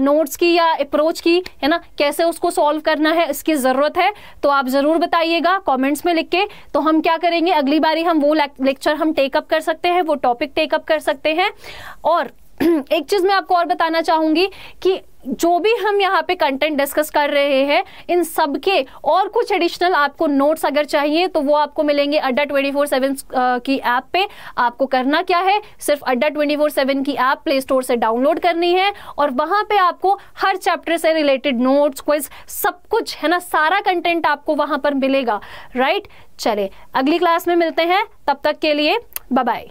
[SPEAKER 1] नोट्स की या अप्रोच की है ना कैसे उसको सॉल्व करना है इसकी ज़रूरत है तो आप ज़रूर बताइएगा कमेंट्स में लिख के तो हम क्या करेंगे अगली बारी हम वो लेक्चर हम टेकअप कर सकते हैं वो टॉपिक टेकअप कर सकते हैं और एक चीज़ मैं आपको और बताना चाहूँगी कि जो भी हम यहाँ पे कंटेंट डिस्कस कर रहे हैं इन सब के और कुछ एडिशनल आपको नोट्स अगर चाहिए तो वो आपको मिलेंगे अड्डा ट्वेंटी फोर सेवन की ऐप पे आपको करना क्या है सिर्फ अड्डा ट्वेंटी फोर सेवन की ऐप प्ले स्टोर से डाउनलोड करनी है और वहाँ पे आपको हर चैप्टर से रिलेटेड नोट्स क्विज सब कुछ है ना सारा कंटेंट आपको वहाँ पर मिलेगा राइट चले अगली क्लास में मिलते हैं तब तक के लिए बाय